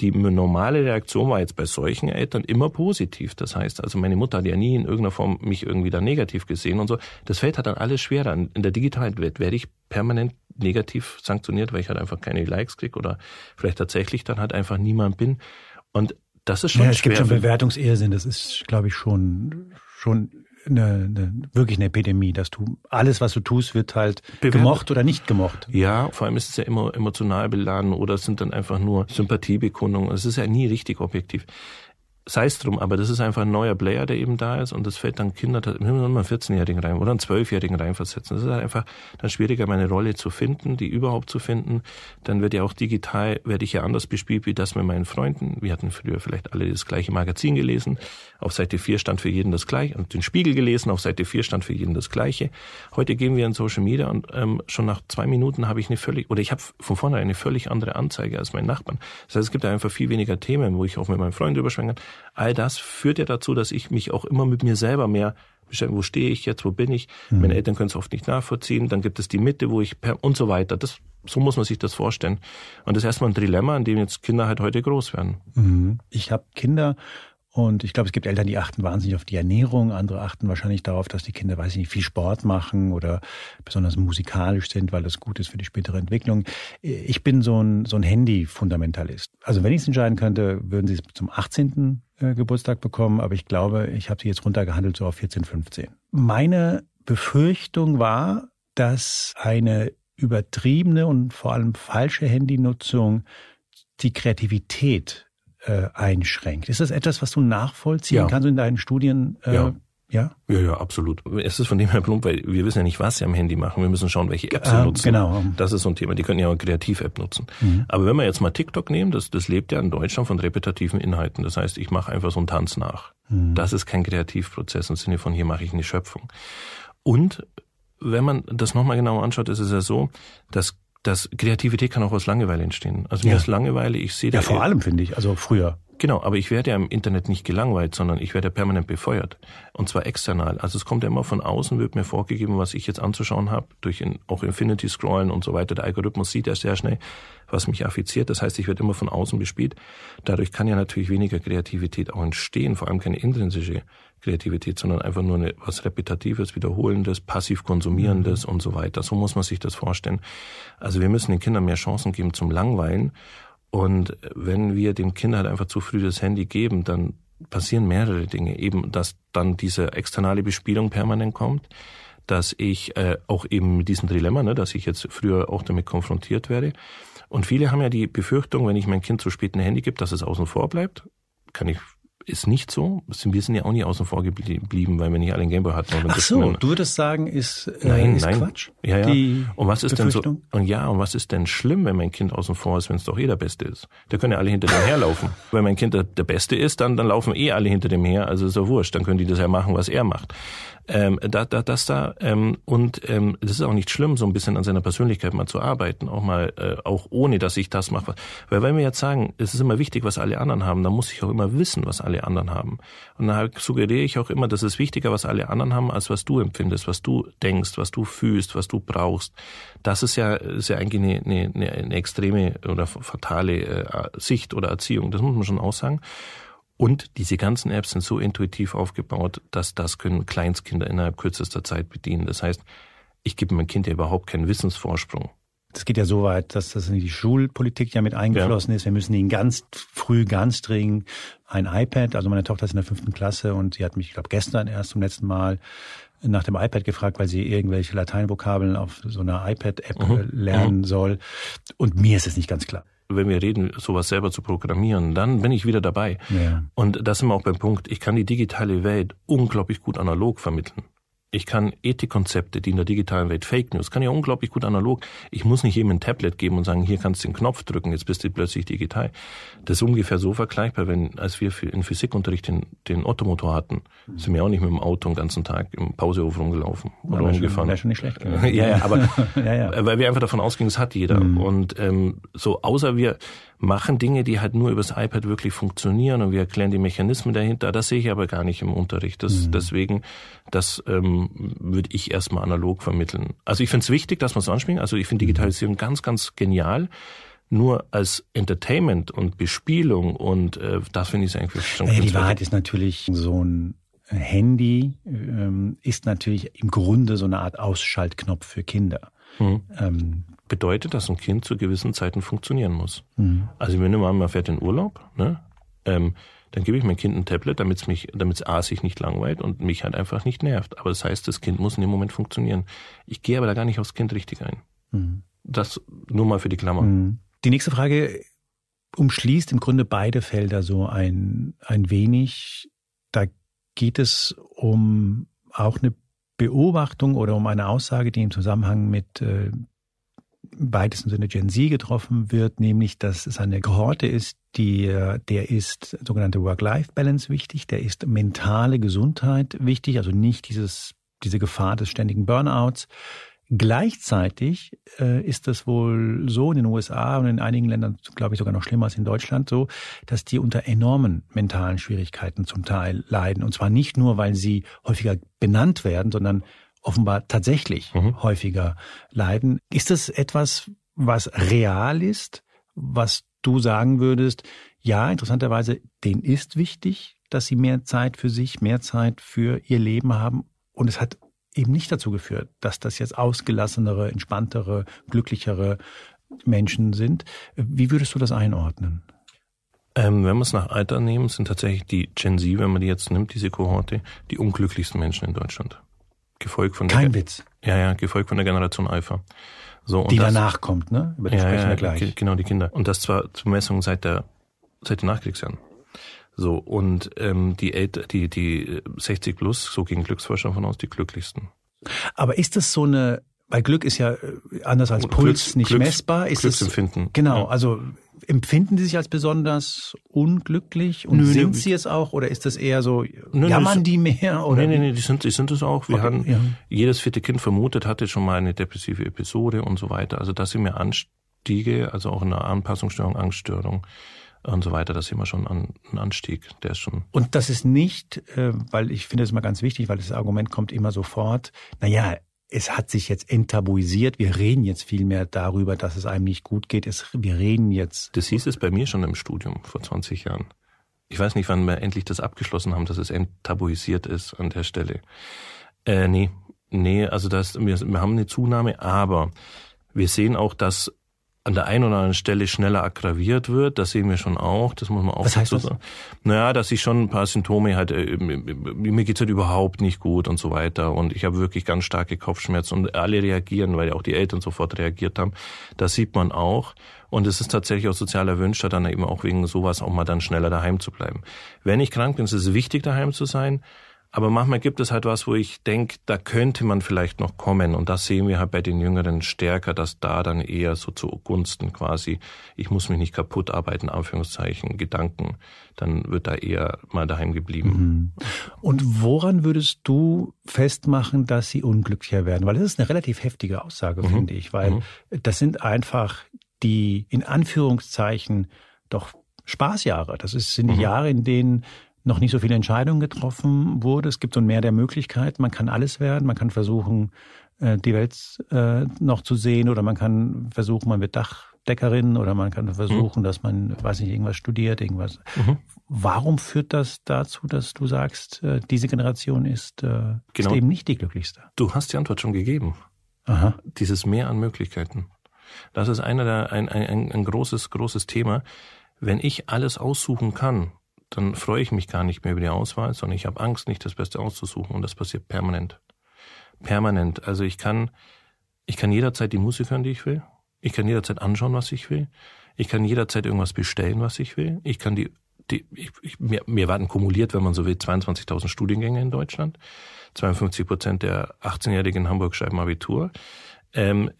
die normale Reaktion war jetzt bei solchen Eltern immer positiv. Das heißt, also meine Mutter hat ja nie in irgendeiner Form mich irgendwie da negativ gesehen und so. Das fällt halt dann alles schwerer. In der digitalen Welt werde ich permanent negativ sanktioniert, weil ich halt einfach keine Likes kriege oder vielleicht tatsächlich dann halt einfach niemand bin. Und das ist schon ja, es schwer. Es gibt schon Bewertungsehrsinn. das ist, glaube ich, schon, schon eine, eine, wirklich eine Epidemie, dass du alles, was du tust, wird halt Bewerbe. gemocht oder nicht gemocht. Ja, vor allem ist es ja immer emotional beladen oder es sind dann einfach nur Sympathiebekundungen. Es ist ja nie richtig objektiv sei es drum, aber das ist einfach ein neuer Player, der eben da ist und das fällt dann Kinder, da müssen wir mal einen 14-Jährigen rein oder einen 12-Jährigen reinversetzen. Das ist halt einfach dann schwieriger, meine Rolle zu finden, die überhaupt zu finden. Dann wird ja auch digital, werde ich ja anders bespielt, wie das mit meinen Freunden. Wir hatten früher vielleicht alle das gleiche Magazin gelesen. Auf Seite 4 stand für jeden das Gleiche und den Spiegel gelesen. Auf Seite 4 stand für jeden das Gleiche. Heute gehen wir in Social Media und ähm, schon nach zwei Minuten habe ich eine völlig, oder ich habe von vornherein eine völlig andere Anzeige als mein Nachbarn. Das heißt, es gibt einfach viel weniger Themen, wo ich auch mit meinen Freunden drüber kann All das führt ja dazu, dass ich mich auch immer mit mir selber mehr beschäftige. Wo stehe ich jetzt? Wo bin ich? Mhm. Meine Eltern können es oft nicht nachvollziehen. Dann gibt es die Mitte, wo ich per und so weiter. Das, so muss man sich das vorstellen. Und das ist erstmal ein Dilemma, in dem jetzt Kinder halt heute groß werden. Mhm. Ich habe Kinder und ich glaube, es gibt Eltern, die achten wahnsinnig auf die Ernährung, andere achten wahrscheinlich darauf, dass die Kinder, weiß ich nicht, viel Sport machen oder besonders musikalisch sind, weil das gut ist für die spätere Entwicklung. Ich bin so ein, so ein Handy-Fundamentalist. Also wenn ich es entscheiden könnte, würden sie es zum 18. Äh, Geburtstag bekommen, aber ich glaube, ich habe sie jetzt runtergehandelt so auf 14, 15. Meine Befürchtung war, dass eine übertriebene und vor allem falsche Handynutzung die Kreativität äh, einschränkt. Ist das etwas, was du nachvollziehen ja. kannst in deinen Studien? Äh, ja. Ja? Ja, ja, absolut. Es ist von dem her plump, weil wir wissen ja nicht, was sie am Handy machen. Wir müssen schauen, welche Apps sie ah, nutzen. Genau. Das ist so ein Thema. Die können ja auch eine Kreativ-App nutzen. Mhm. Aber wenn wir jetzt mal TikTok nehmen, das, das lebt ja in Deutschland von repetitiven Inhalten. Das heißt, ich mache einfach so einen Tanz nach. Mhm. Das ist kein Kreativprozess im Sinne von hier mache ich eine Schöpfung. Und wenn man das nochmal genauer anschaut, ist es ja so, dass dass Kreativität kann auch aus Langeweile entstehen. Also mir ist Langeweile, ich sehe das. Ja, vor eh allem finde ich, also früher. Genau, aber ich werde ja im Internet nicht gelangweilt, sondern ich werde ja permanent befeuert. Und zwar external. Also es kommt ja immer von außen, wird mir vorgegeben, was ich jetzt anzuschauen habe, durch in, auch Infinity Scrollen und so weiter. Der Algorithmus sieht ja sehr schnell, was mich affiziert. Das heißt, ich werde immer von außen bespielt. Dadurch kann ja natürlich weniger Kreativität auch entstehen, vor allem keine intrinsische. Kreativität, sondern einfach nur eine, Repetitives, Wiederholendes, passiv Konsumierendes mhm. und so weiter. So muss man sich das vorstellen. Also wir müssen den Kindern mehr Chancen geben zum Langweilen. Und wenn wir den Kindern halt einfach zu früh das Handy geben, dann passieren mehrere Dinge. Eben, dass dann diese externe Bespielung permanent kommt, dass ich äh, auch eben mit diesem Dilemma, ne, dass ich jetzt früher auch damit konfrontiert werde. Und viele haben ja die Befürchtung, wenn ich mein Kind zu spät ein Handy gebe, dass es außen vor bleibt. Kann ich ist nicht so. Wir sind ja auch nie außen vor geblieben, weil wir nicht alle einen Gameboy hatten. Ach so, du würdest sagen, ist, äh, nein, ist nein. Quatsch? Ja, ja. Die und was ist denn so? Und ja, und was ist denn schlimm, wenn mein Kind außen vor ist, wenn es doch eh der Beste ist? Da können ja alle hinter dem herlaufen. wenn mein Kind der, der, Beste ist, dann, dann laufen eh alle hinter dem her. Also ist ja wurscht. Dann können die das ja machen, was er macht ähm, da, da, das da ähm, und ähm, das ist auch nicht schlimm, so ein bisschen an seiner Persönlichkeit mal zu arbeiten, auch mal äh, auch ohne, dass ich das mache. Weil wenn wir jetzt sagen, es ist immer wichtig, was alle anderen haben, dann muss ich auch immer wissen, was alle anderen haben. Und da suggeriere ich auch immer, das ist wichtiger, was alle anderen haben, als was du empfindest, was du denkst, was du fühlst, was du brauchst. Das ist ja, ist ja eigentlich eine, eine, eine extreme oder fatale äh, Sicht oder Erziehung. Das muss man schon aussagen. Und diese ganzen Apps sind so intuitiv aufgebaut, dass das können Kleinstkinder innerhalb kürzester Zeit bedienen. Das heißt, ich gebe meinem Kind ja überhaupt keinen Wissensvorsprung. Das geht ja so weit, dass das in die Schulpolitik ja mit eingeflossen ja. ist. Wir müssen ihnen ganz früh, ganz dringend ein iPad. Also meine Tochter ist in der fünften Klasse und sie hat mich, ich glaube, gestern erst zum letzten Mal nach dem iPad gefragt, weil sie irgendwelche Lateinvokabeln auf so einer iPad-App mhm. lernen mhm. soll. Und mir ist es nicht ganz klar wenn wir reden, sowas selber zu programmieren, dann bin ich wieder dabei. Ja. Und das sind wir auch beim Punkt, ich kann die digitale Welt unglaublich gut analog vermitteln. Ich kann Ethikkonzepte, die in der digitalen Welt Fake News, kann ja unglaublich gut analog. Ich muss nicht jedem ein Tablet geben und sagen, hier kannst du den Knopf drücken, jetzt bist du plötzlich digital. Das ist ungefähr so vergleichbar, wenn, als wir in Physikunterricht den, den Ottomotor hatten, sind wir auch nicht mit dem Auto den ganzen Tag im Pausehof rumgelaufen oder ja, rumgefahren. Wäre schon nicht schlecht. ja, ja, aber ja, ja. weil wir einfach davon ausgingen, es hat jeder. Mhm. Und ähm, so, außer wir machen Dinge, die halt nur übers iPad wirklich funktionieren und wir erklären die Mechanismen dahinter. Das sehe ich aber gar nicht im Unterricht. Das, mhm. Deswegen, das ähm, würde ich erstmal analog vermitteln. Also ich finde es wichtig, dass man es anschwingt. Also ich finde mhm. Digitalisierung ganz, ganz genial nur als Entertainment und Bespielung und äh, das finde ich eigentlich schon naja, Die Wahrheit ist natürlich so ein äh, Handy ähm, ist natürlich im Grunde so eine Art Ausschaltknopf für Kinder. Mhm. Ähm, bedeutet, dass ein Kind zu gewissen Zeiten funktionieren muss. Mhm. Also wenn eine Mama fährt in Urlaub, ne, ähm, dann gebe ich meinem Kind ein Tablet, damit es mich, damit es A sich nicht langweilt und mich halt einfach nicht nervt. Aber das heißt, das Kind muss in dem Moment funktionieren. Ich gehe aber da gar nicht aufs Kind richtig ein. Mhm. Das nur mal für die Klammer. Mhm. Die nächste Frage umschließt im Grunde beide Felder so ein, ein wenig. Da geht es um auch eine Beobachtung oder um eine Aussage, die im Zusammenhang mit äh, weitesten Sinne Gen Z getroffen wird, nämlich dass es eine Kohorte ist, die, der ist sogenannte Work-Life-Balance wichtig, der ist mentale Gesundheit wichtig, also nicht dieses, diese Gefahr des ständigen Burnouts. Gleichzeitig äh, ist es wohl so in den USA und in einigen Ländern, glaube ich, sogar noch schlimmer als in Deutschland so, dass die unter enormen mentalen Schwierigkeiten zum Teil leiden. Und zwar nicht nur, weil sie häufiger benannt werden, sondern offenbar tatsächlich mhm. häufiger leiden. Ist das etwas, was real ist, was du sagen würdest, ja, interessanterweise, denen ist wichtig, dass sie mehr Zeit für sich, mehr Zeit für ihr Leben haben. Und es hat eben nicht dazu geführt, dass das jetzt ausgelassenere, entspanntere, glücklichere Menschen sind. Wie würdest du das einordnen? Ähm, wenn wir es nach Alter nehmen, sind tatsächlich die Gen Z, wenn man die jetzt nimmt, diese Kohorte, die unglücklichsten Menschen in Deutschland gefolgt von Kein der, Witz. Ja, ja, gefolgt von der Generation Alpha. So, und die das, danach kommt, ne? Über die ja, sprechen wir ja, gleich. Genau, die Kinder. Und das zwar zur Messung seit der seit den Nachkriegsjahren. So, und ähm, die, Älter, die, die 60 äh, plus, so gehen Glücksforscher von aus, die glücklichsten. Aber ist das so eine weil Glück ist ja äh, anders als Puls Glücks, nicht Glücks, messbar. Ist Glücksempfinden. Es, genau, ja. also empfinden die sich als besonders unglücklich und nö, sind nö. sie es auch oder ist das eher so, nö, jammern die mehr? Oder? Nee, nee, nee, die sind, die sind es auch. Wir okay, hatten, ja. jedes vierte Kind vermutet hatte schon mal eine depressive Episode und so weiter. Also dass sie mir Anstiege, also auch eine Anpassungsstörung, Angststörung, und so weiter, das ist immer schon ein Anstieg, der ist schon. Und das ist nicht, äh, weil ich finde es immer ganz wichtig, weil das Argument kommt immer sofort, naja, es hat sich jetzt enttabuisiert. Wir reden jetzt viel mehr darüber, dass es einem nicht gut geht. Es, wir reden jetzt. Das hieß es bei mir schon im Studium vor 20 Jahren. Ich weiß nicht, wann wir endlich das abgeschlossen haben, dass es enttabuisiert ist an der Stelle. Äh, nee, nee, also das, wir, wir haben eine Zunahme, aber wir sehen auch, dass an der einen oder anderen Stelle schneller aggraviert wird. Das sehen wir schon auch. Das muss man auch Was heißt dazu sagen. Das? Naja, dass ich schon ein paar Symptome halt, äh, mir geht's halt überhaupt nicht gut und so weiter. Und ich habe wirklich ganz starke Kopfschmerzen und alle reagieren, weil ja auch die Eltern sofort reagiert haben. Das sieht man auch. Und es ist tatsächlich auch sozial erwünscht, dann eben auch wegen sowas auch mal dann schneller daheim zu bleiben. Wenn ich krank bin, ist es wichtig, daheim zu sein. Aber manchmal gibt es halt was, wo ich denke, da könnte man vielleicht noch kommen. Und das sehen wir halt bei den Jüngeren stärker, dass da dann eher so zu Gunsten quasi, ich muss mich nicht kaputt arbeiten, Anführungszeichen, Gedanken, dann wird da eher mal daheim geblieben. Mhm. Und woran würdest du festmachen, dass sie unglücklicher werden? Weil das ist eine relativ heftige Aussage, mhm. finde ich, weil mhm. das sind einfach die, in Anführungszeichen, doch Spaßjahre. Das ist, sind die mhm. Jahre, in denen noch nicht so viele Entscheidungen getroffen wurde. Es gibt so ein Mehr der Möglichkeiten. Man kann alles werden. Man kann versuchen, äh, die Welt äh, noch zu sehen oder man kann versuchen, man wird Dachdeckerin oder man kann versuchen, mhm. dass man, weiß nicht, irgendwas studiert, irgendwas. Mhm. Warum führt das dazu, dass du sagst, äh, diese Generation ist, genau. ist eben nicht die glücklichste? Du hast die Antwort schon gegeben. Aha. Dieses Mehr an Möglichkeiten. Das ist einer der, ein, ein, ein großes, großes Thema. Wenn ich alles aussuchen kann, dann freue ich mich gar nicht mehr über die Auswahl, sondern ich habe Angst, nicht das Beste auszusuchen. Und das passiert permanent. Permanent. Also ich kann, ich kann jederzeit die Musik hören, die ich will. Ich kann jederzeit anschauen, was ich will. Ich kann jederzeit irgendwas bestellen, was ich will. Ich kann die, die ich, ich, mir, mir warten kumuliert, wenn man so will, 22.000 Studiengänge in Deutschland. 52 Prozent der 18-Jährigen in Hamburg schreiben Abitur ähm,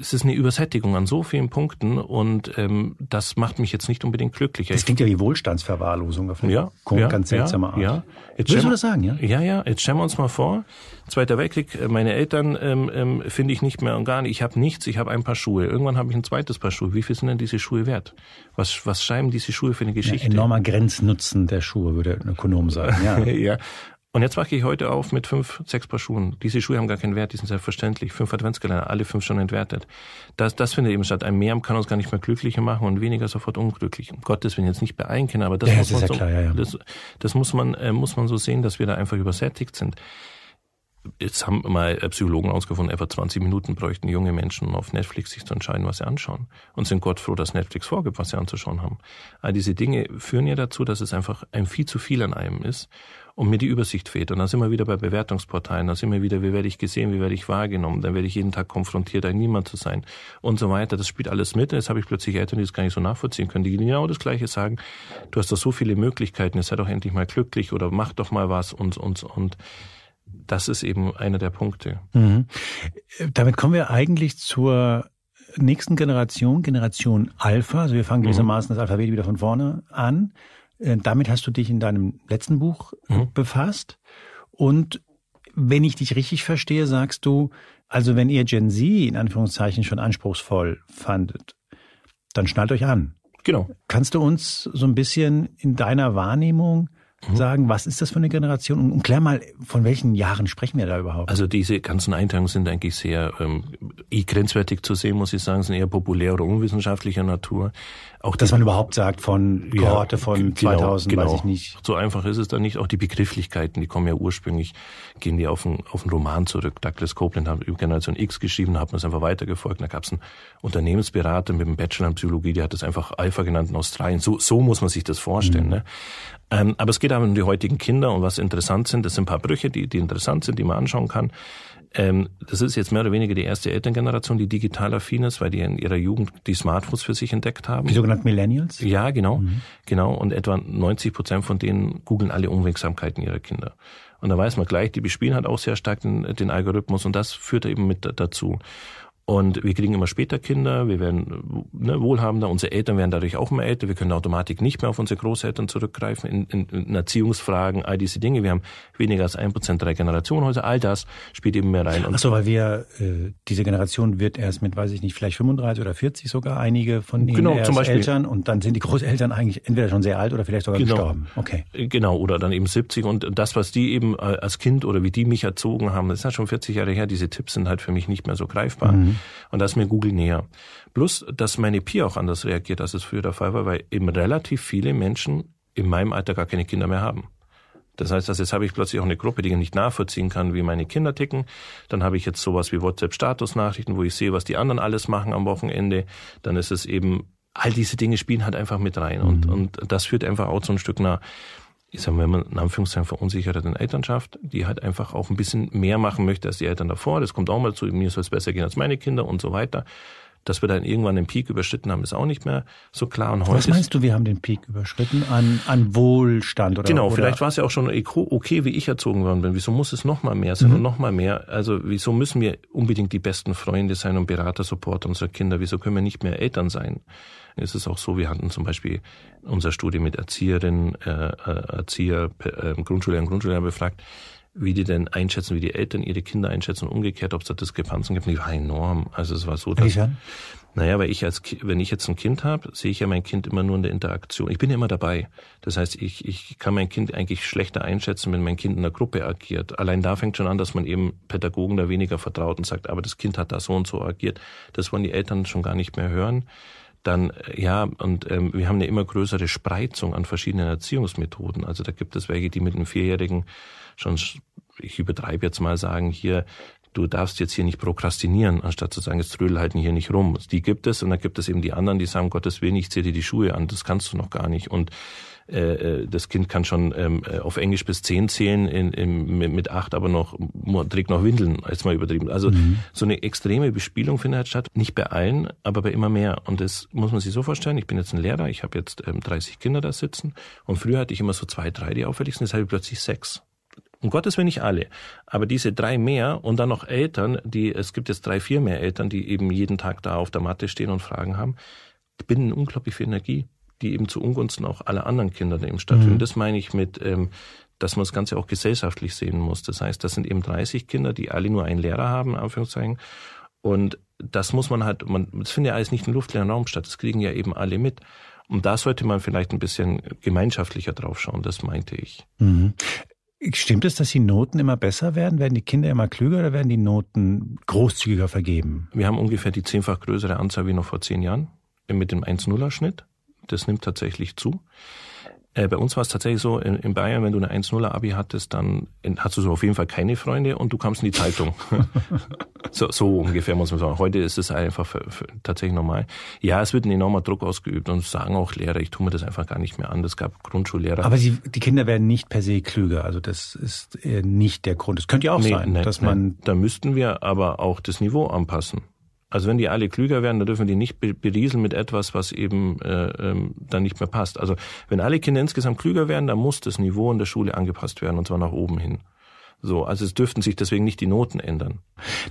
es ist eine Übersättigung an so vielen Punkten und ähm, das macht mich jetzt nicht unbedingt glücklicher. Das klingt ja wie Wohlstandsverwahrlosung auf eine ja, ja, ganz seltsame ja, Art. Ja. Jetzt Würdest du das sagen, ja? Ja, ja. Jetzt stellen wir uns mal vor, Zweiter Weltkrieg, äh, meine Eltern ähm, ähm, finde ich nicht mehr und gar nicht. Ich habe nichts, ich habe ein paar Schuhe. Irgendwann habe ich ein zweites Paar Schuhe. Wie viel sind denn diese Schuhe wert? Was, was schreiben diese Schuhe für eine Geschichte? Ja, enormer Grenznutzen der Schuhe, würde ein Ökonom sagen. Ja. ja. Und jetzt wache ich heute auf mit fünf, sechs Paar Schuhen. Diese Schuhe haben gar keinen Wert, die sind selbstverständlich. Fünf Adventskalender, alle fünf schon entwertet. Das, das findet eben statt. Ein Mehr kann uns gar nicht mehr glücklicher machen und weniger sofort unglücklich. Um Gottes Willen, jetzt nicht beeinken, aber das muss man so, äh, muss man, so sehen, dass wir da einfach übersättigt sind. Jetzt haben mal äh, Psychologen ausgefunden, etwa 20 Minuten bräuchten junge Menschen, um auf Netflix sich zu entscheiden, was sie anschauen. Und sind Gott froh, dass Netflix vorgibt, was sie anzuschauen haben. All diese Dinge führen ja dazu, dass es einfach ein viel zu viel an einem ist und mir die Übersicht fehlt. Und dann sind wir wieder bei Bewertungsportalen, dann sind wir wieder, wie werde ich gesehen, wie werde ich wahrgenommen, dann werde ich jeden Tag konfrontiert, ein Niemand zu sein und so weiter. Das spielt alles mit. Und jetzt habe ich plötzlich Eltern, die das gar nicht so nachvollziehen können, die genau das Gleiche sagen, du hast doch so viele Möglichkeiten, jetzt sei doch endlich mal glücklich oder mach doch mal was und, und, und. Das ist eben einer der Punkte. Mhm. Damit kommen wir eigentlich zur nächsten Generation, Generation Alpha. Also wir fangen mhm. gewissermaßen das Alphabet wieder von vorne an. Äh, damit hast du dich in deinem letzten Buch äh, mhm. befasst. Und wenn ich dich richtig verstehe, sagst du, also wenn ihr Gen Z in Anführungszeichen schon anspruchsvoll fandet, dann schnallt euch an. Genau. Kannst du uns so ein bisschen in deiner Wahrnehmung Mhm. sagen, was ist das für eine Generation? Und, und klär mal, von welchen Jahren sprechen wir da überhaupt? Also diese ganzen Einteilungen sind eigentlich sehr ähm, grenzwertig zu sehen, muss ich sagen, sind eher populär oder unwissenschaftlicher Natur. Auch Dass die, man überhaupt sagt von Kohorte ja, von 2000, genau, weiß genau. ich nicht. So einfach ist es dann nicht. Auch die Begrifflichkeiten, die kommen ja ursprünglich, gehen die auf einen, auf einen Roman zurück. Douglas Copeland hat über Generation X geschrieben, hat man es einfach weitergefolgt. Da gab es einen Unternehmensberater mit einem Bachelor in Psychologie, der hat das einfach Alpha genannt in Australien. So, so muss man sich das vorstellen. Mhm. Ne? Ähm, aber es geht auch um die heutigen Kinder und was interessant sind. Das sind ein paar Brüche, die, die interessant sind, die man anschauen kann. Ähm, das ist jetzt mehr oder weniger die erste Elterngeneration, die digital affin ist, weil die in ihrer Jugend die Smartphones für sich entdeckt haben. Die sogenannten Millennials? Ja, genau. Mhm. Genau. Und etwa 90 Prozent von denen googeln alle Unwegsamkeiten ihrer Kinder. Und da weiß man gleich, die bespielen halt auch sehr stark den, den Algorithmus und das führt eben mit dazu. Und wir kriegen immer später Kinder, wir werden ne, wohlhabender, unsere Eltern werden dadurch auch immer älter, wir können automatisch nicht mehr auf unsere Großeltern zurückgreifen in, in, in Erziehungsfragen, all diese Dinge. Wir haben weniger als ein Prozent drei Generationenhäuser, all das spielt eben mehr rein. Ach so, weil wir, äh, diese Generation wird erst mit, weiß ich nicht, vielleicht 35 oder 40 sogar, einige von ihnen genau, zum Beispiel. Eltern und dann sind die Großeltern eigentlich entweder schon sehr alt oder vielleicht sogar genau. gestorben. Okay. Äh, genau, oder dann eben 70 und das, was die eben äh, als Kind oder wie die mich erzogen haben, das ist ja schon 40 Jahre her, diese Tipps sind halt für mich nicht mehr so greifbar. Mhm. Und da ist mir Google näher. Plus, dass meine Peer auch anders reagiert, als es früher der Fall war, weil eben relativ viele Menschen in meinem Alter gar keine Kinder mehr haben. Das heißt, dass jetzt habe ich plötzlich auch eine Gruppe, die ich nicht nachvollziehen kann, wie meine Kinder ticken. Dann habe ich jetzt sowas wie whatsapp status nachrichten wo ich sehe, was die anderen alles machen am Wochenende. Dann ist es eben, all diese Dinge spielen halt einfach mit rein. Mhm. Und, und das führt einfach auch so ein Stück nah ich sage mal, wenn man in Anführungszeichen in Elternschaft, die halt einfach auch ein bisschen mehr machen möchte als die Eltern davor. Das kommt auch mal zu, mir soll es besser gehen als meine Kinder und so weiter. Dass wir dann irgendwann den Peak überschritten haben, ist auch nicht mehr so klar. Und heute Was meinst du, wir haben den Peak überschritten an, an Wohlstand? Oder, genau, oder? vielleicht war es ja auch schon eh okay, wie ich erzogen worden bin. Wieso muss es noch mal mehr sein mhm. und noch mal mehr? Also wieso müssen wir unbedingt die besten Freunde sein und Berater, Beratersupport unserer Kinder? Wieso können wir nicht mehr Eltern sein? ist es auch so, wir hatten zum Beispiel unser Studie mit Erzieherinnen, äh, äh Erzieher, äh, Grundschullehrerinnen und Grundschullehrer befragt, wie die denn einschätzen, wie die Eltern ihre Kinder einschätzen und umgekehrt, ob es da Diskrepanzen gibt. die war enorm. Also es war so, dass... Inwiefern? Naja, weil ich als wenn ich jetzt ein Kind habe, sehe ich ja mein Kind immer nur in der Interaktion. Ich bin ja immer dabei. Das heißt, ich, ich kann mein Kind eigentlich schlechter einschätzen, wenn mein Kind in der Gruppe agiert. Allein da fängt schon an, dass man eben Pädagogen da weniger vertraut und sagt, aber das Kind hat da so und so agiert. Das wollen die Eltern schon gar nicht mehr hören dann äh, ja, und ähm, wir haben eine immer größere Spreizung an verschiedenen Erziehungsmethoden. Also da gibt es welche, die mit einem Vierjährigen schon, ich übertreibe jetzt mal sagen, hier, du darfst jetzt hier nicht prokrastinieren, anstatt zu sagen, jetzt trödel halten hier nicht rum. Die gibt es und dann gibt es eben die anderen, die sagen, Gottes Willen, ich zähle dir die Schuhe an, das kannst du noch gar nicht. Und äh, äh, das Kind kann schon ähm, äh, auf Englisch bis zehn zählen, in, in, mit acht aber noch trägt noch Windeln, jetzt mal übertrieben. Also mhm. so eine extreme Bespielung findet halt statt, nicht bei allen, aber bei immer mehr. Und das muss man sich so vorstellen. Ich bin jetzt ein Lehrer, ich habe jetzt ähm, 30 Kinder da sitzen und früher hatte ich immer so zwei, drei, die auffällig sind, Jetzt habe ich plötzlich sechs. Um Gottes Willen nicht alle, aber diese drei mehr und dann noch Eltern, die, es gibt jetzt drei, vier mehr Eltern, die eben jeden Tag da auf der Matte stehen und Fragen haben, binden unglaublich viel Energie die eben zu Ungunsten auch aller anderen Kinder eben stattfinden. Mhm. Das meine ich mit, ähm, dass man das Ganze auch gesellschaftlich sehen muss. Das heißt, das sind eben 30 Kinder, die alle nur einen Lehrer haben, in Anführungszeichen. Und das muss man halt, man, das findet ja alles nicht im luftleeren Raum statt. Das kriegen ja eben alle mit. Und da sollte man vielleicht ein bisschen gemeinschaftlicher drauf schauen, das meinte ich. Mhm. Stimmt es, dass die Noten immer besser werden? Werden die Kinder immer klüger oder werden die Noten großzügiger vergeben? Wir haben ungefähr die zehnfach größere Anzahl wie noch vor zehn Jahren mit dem 1-0er-Schnitt. Das nimmt tatsächlich zu. Äh, bei uns war es tatsächlich so, in, in, Bayern, wenn du eine 1-0er Abi hattest, dann in, hattest du so auf jeden Fall keine Freunde und du kamst in die Zeitung. so, so ungefähr muss man sagen. Heute ist es einfach für, für, tatsächlich normal. Ja, es wird ein enormer Druck ausgeübt und sagen auch Lehrer, ich tue mir das einfach gar nicht mehr an. Das gab Grundschullehrer. Aber sie, die Kinder werden nicht per se klüger. Also das ist äh, nicht der Grund. Das könnte ja auch nee, sein, nee, dass nee. man... Da müssten wir aber auch das Niveau anpassen. Also wenn die alle klüger werden, dann dürfen die nicht berieseln mit etwas, was eben äh, ähm, dann nicht mehr passt. Also wenn alle Kinder insgesamt klüger werden, dann muss das Niveau in der Schule angepasst werden und zwar nach oben hin. So, also es dürften sich deswegen nicht die Noten ändern.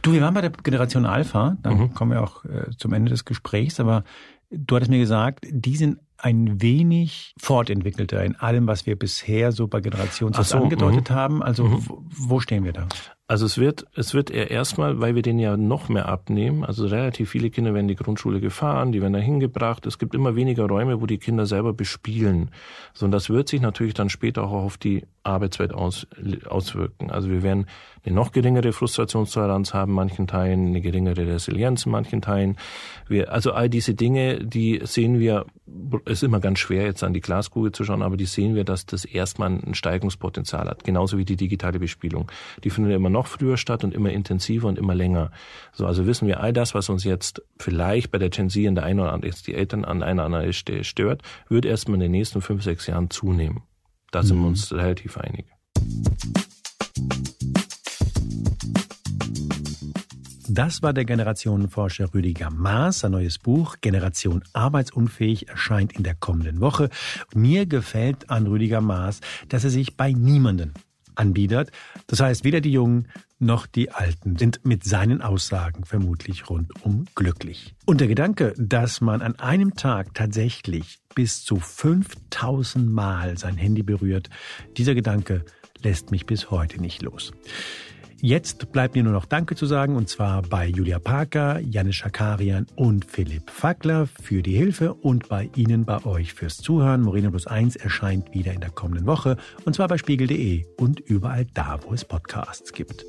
Du, wir waren bei der Generation Alpha, dann mhm. kommen wir auch äh, zum Ende des Gesprächs, aber du hattest mir gesagt, die sind ein wenig fortentwickelter in allem, was wir bisher so bei Generationen so, angedeutet mh. haben. Also mhm. wo stehen wir da? Also es wird, es wird eher erstmal, weil wir den ja noch mehr abnehmen, also relativ viele Kinder werden in die Grundschule gefahren, die werden da hingebracht. Es gibt immer weniger Räume, wo die Kinder selber bespielen. So, und das wird sich natürlich dann später auch auf die Arbeitswelt aus, auswirken. Also wir werden eine noch geringere Frustrationstoleranz haben in manchen Teilen, eine geringere Resilienz in manchen Teilen. Wir, also all diese Dinge, die sehen wir, ist immer ganz schwer jetzt an die Glaskugel zu schauen, aber die sehen wir, dass das erstmal ein Steigungspotenzial hat. Genauso wie die digitale Bespielung. Die findet immer noch noch früher statt und immer intensiver und immer länger. So, also wissen wir all das, was uns jetzt vielleicht bei der Gen Z in der einen oder anderen, die Eltern an einer anderen Stelle stört, wird erstmal in den nächsten fünf, sechs Jahren zunehmen. Da sind wir mhm. uns relativ einig. Das war der Generationenforscher Rüdiger Maas. Sein neues Buch Generation Arbeitsunfähig erscheint in der kommenden Woche. Mir gefällt an Rüdiger Maas, dass er sich bei niemanden anbiedert. Das heißt, weder die Jungen noch die Alten sind mit seinen Aussagen vermutlich rundum glücklich. Und der Gedanke, dass man an einem Tag tatsächlich bis zu 5000 Mal sein Handy berührt, dieser Gedanke lässt mich bis heute nicht los. Jetzt bleibt mir nur noch Danke zu sagen und zwar bei Julia Parker, Janis Schakarian und Philipp Fackler für die Hilfe und bei Ihnen, bei euch fürs Zuhören. Moreno Plus 1 erscheint wieder in der kommenden Woche und zwar bei spiegel.de und überall da, wo es Podcasts gibt.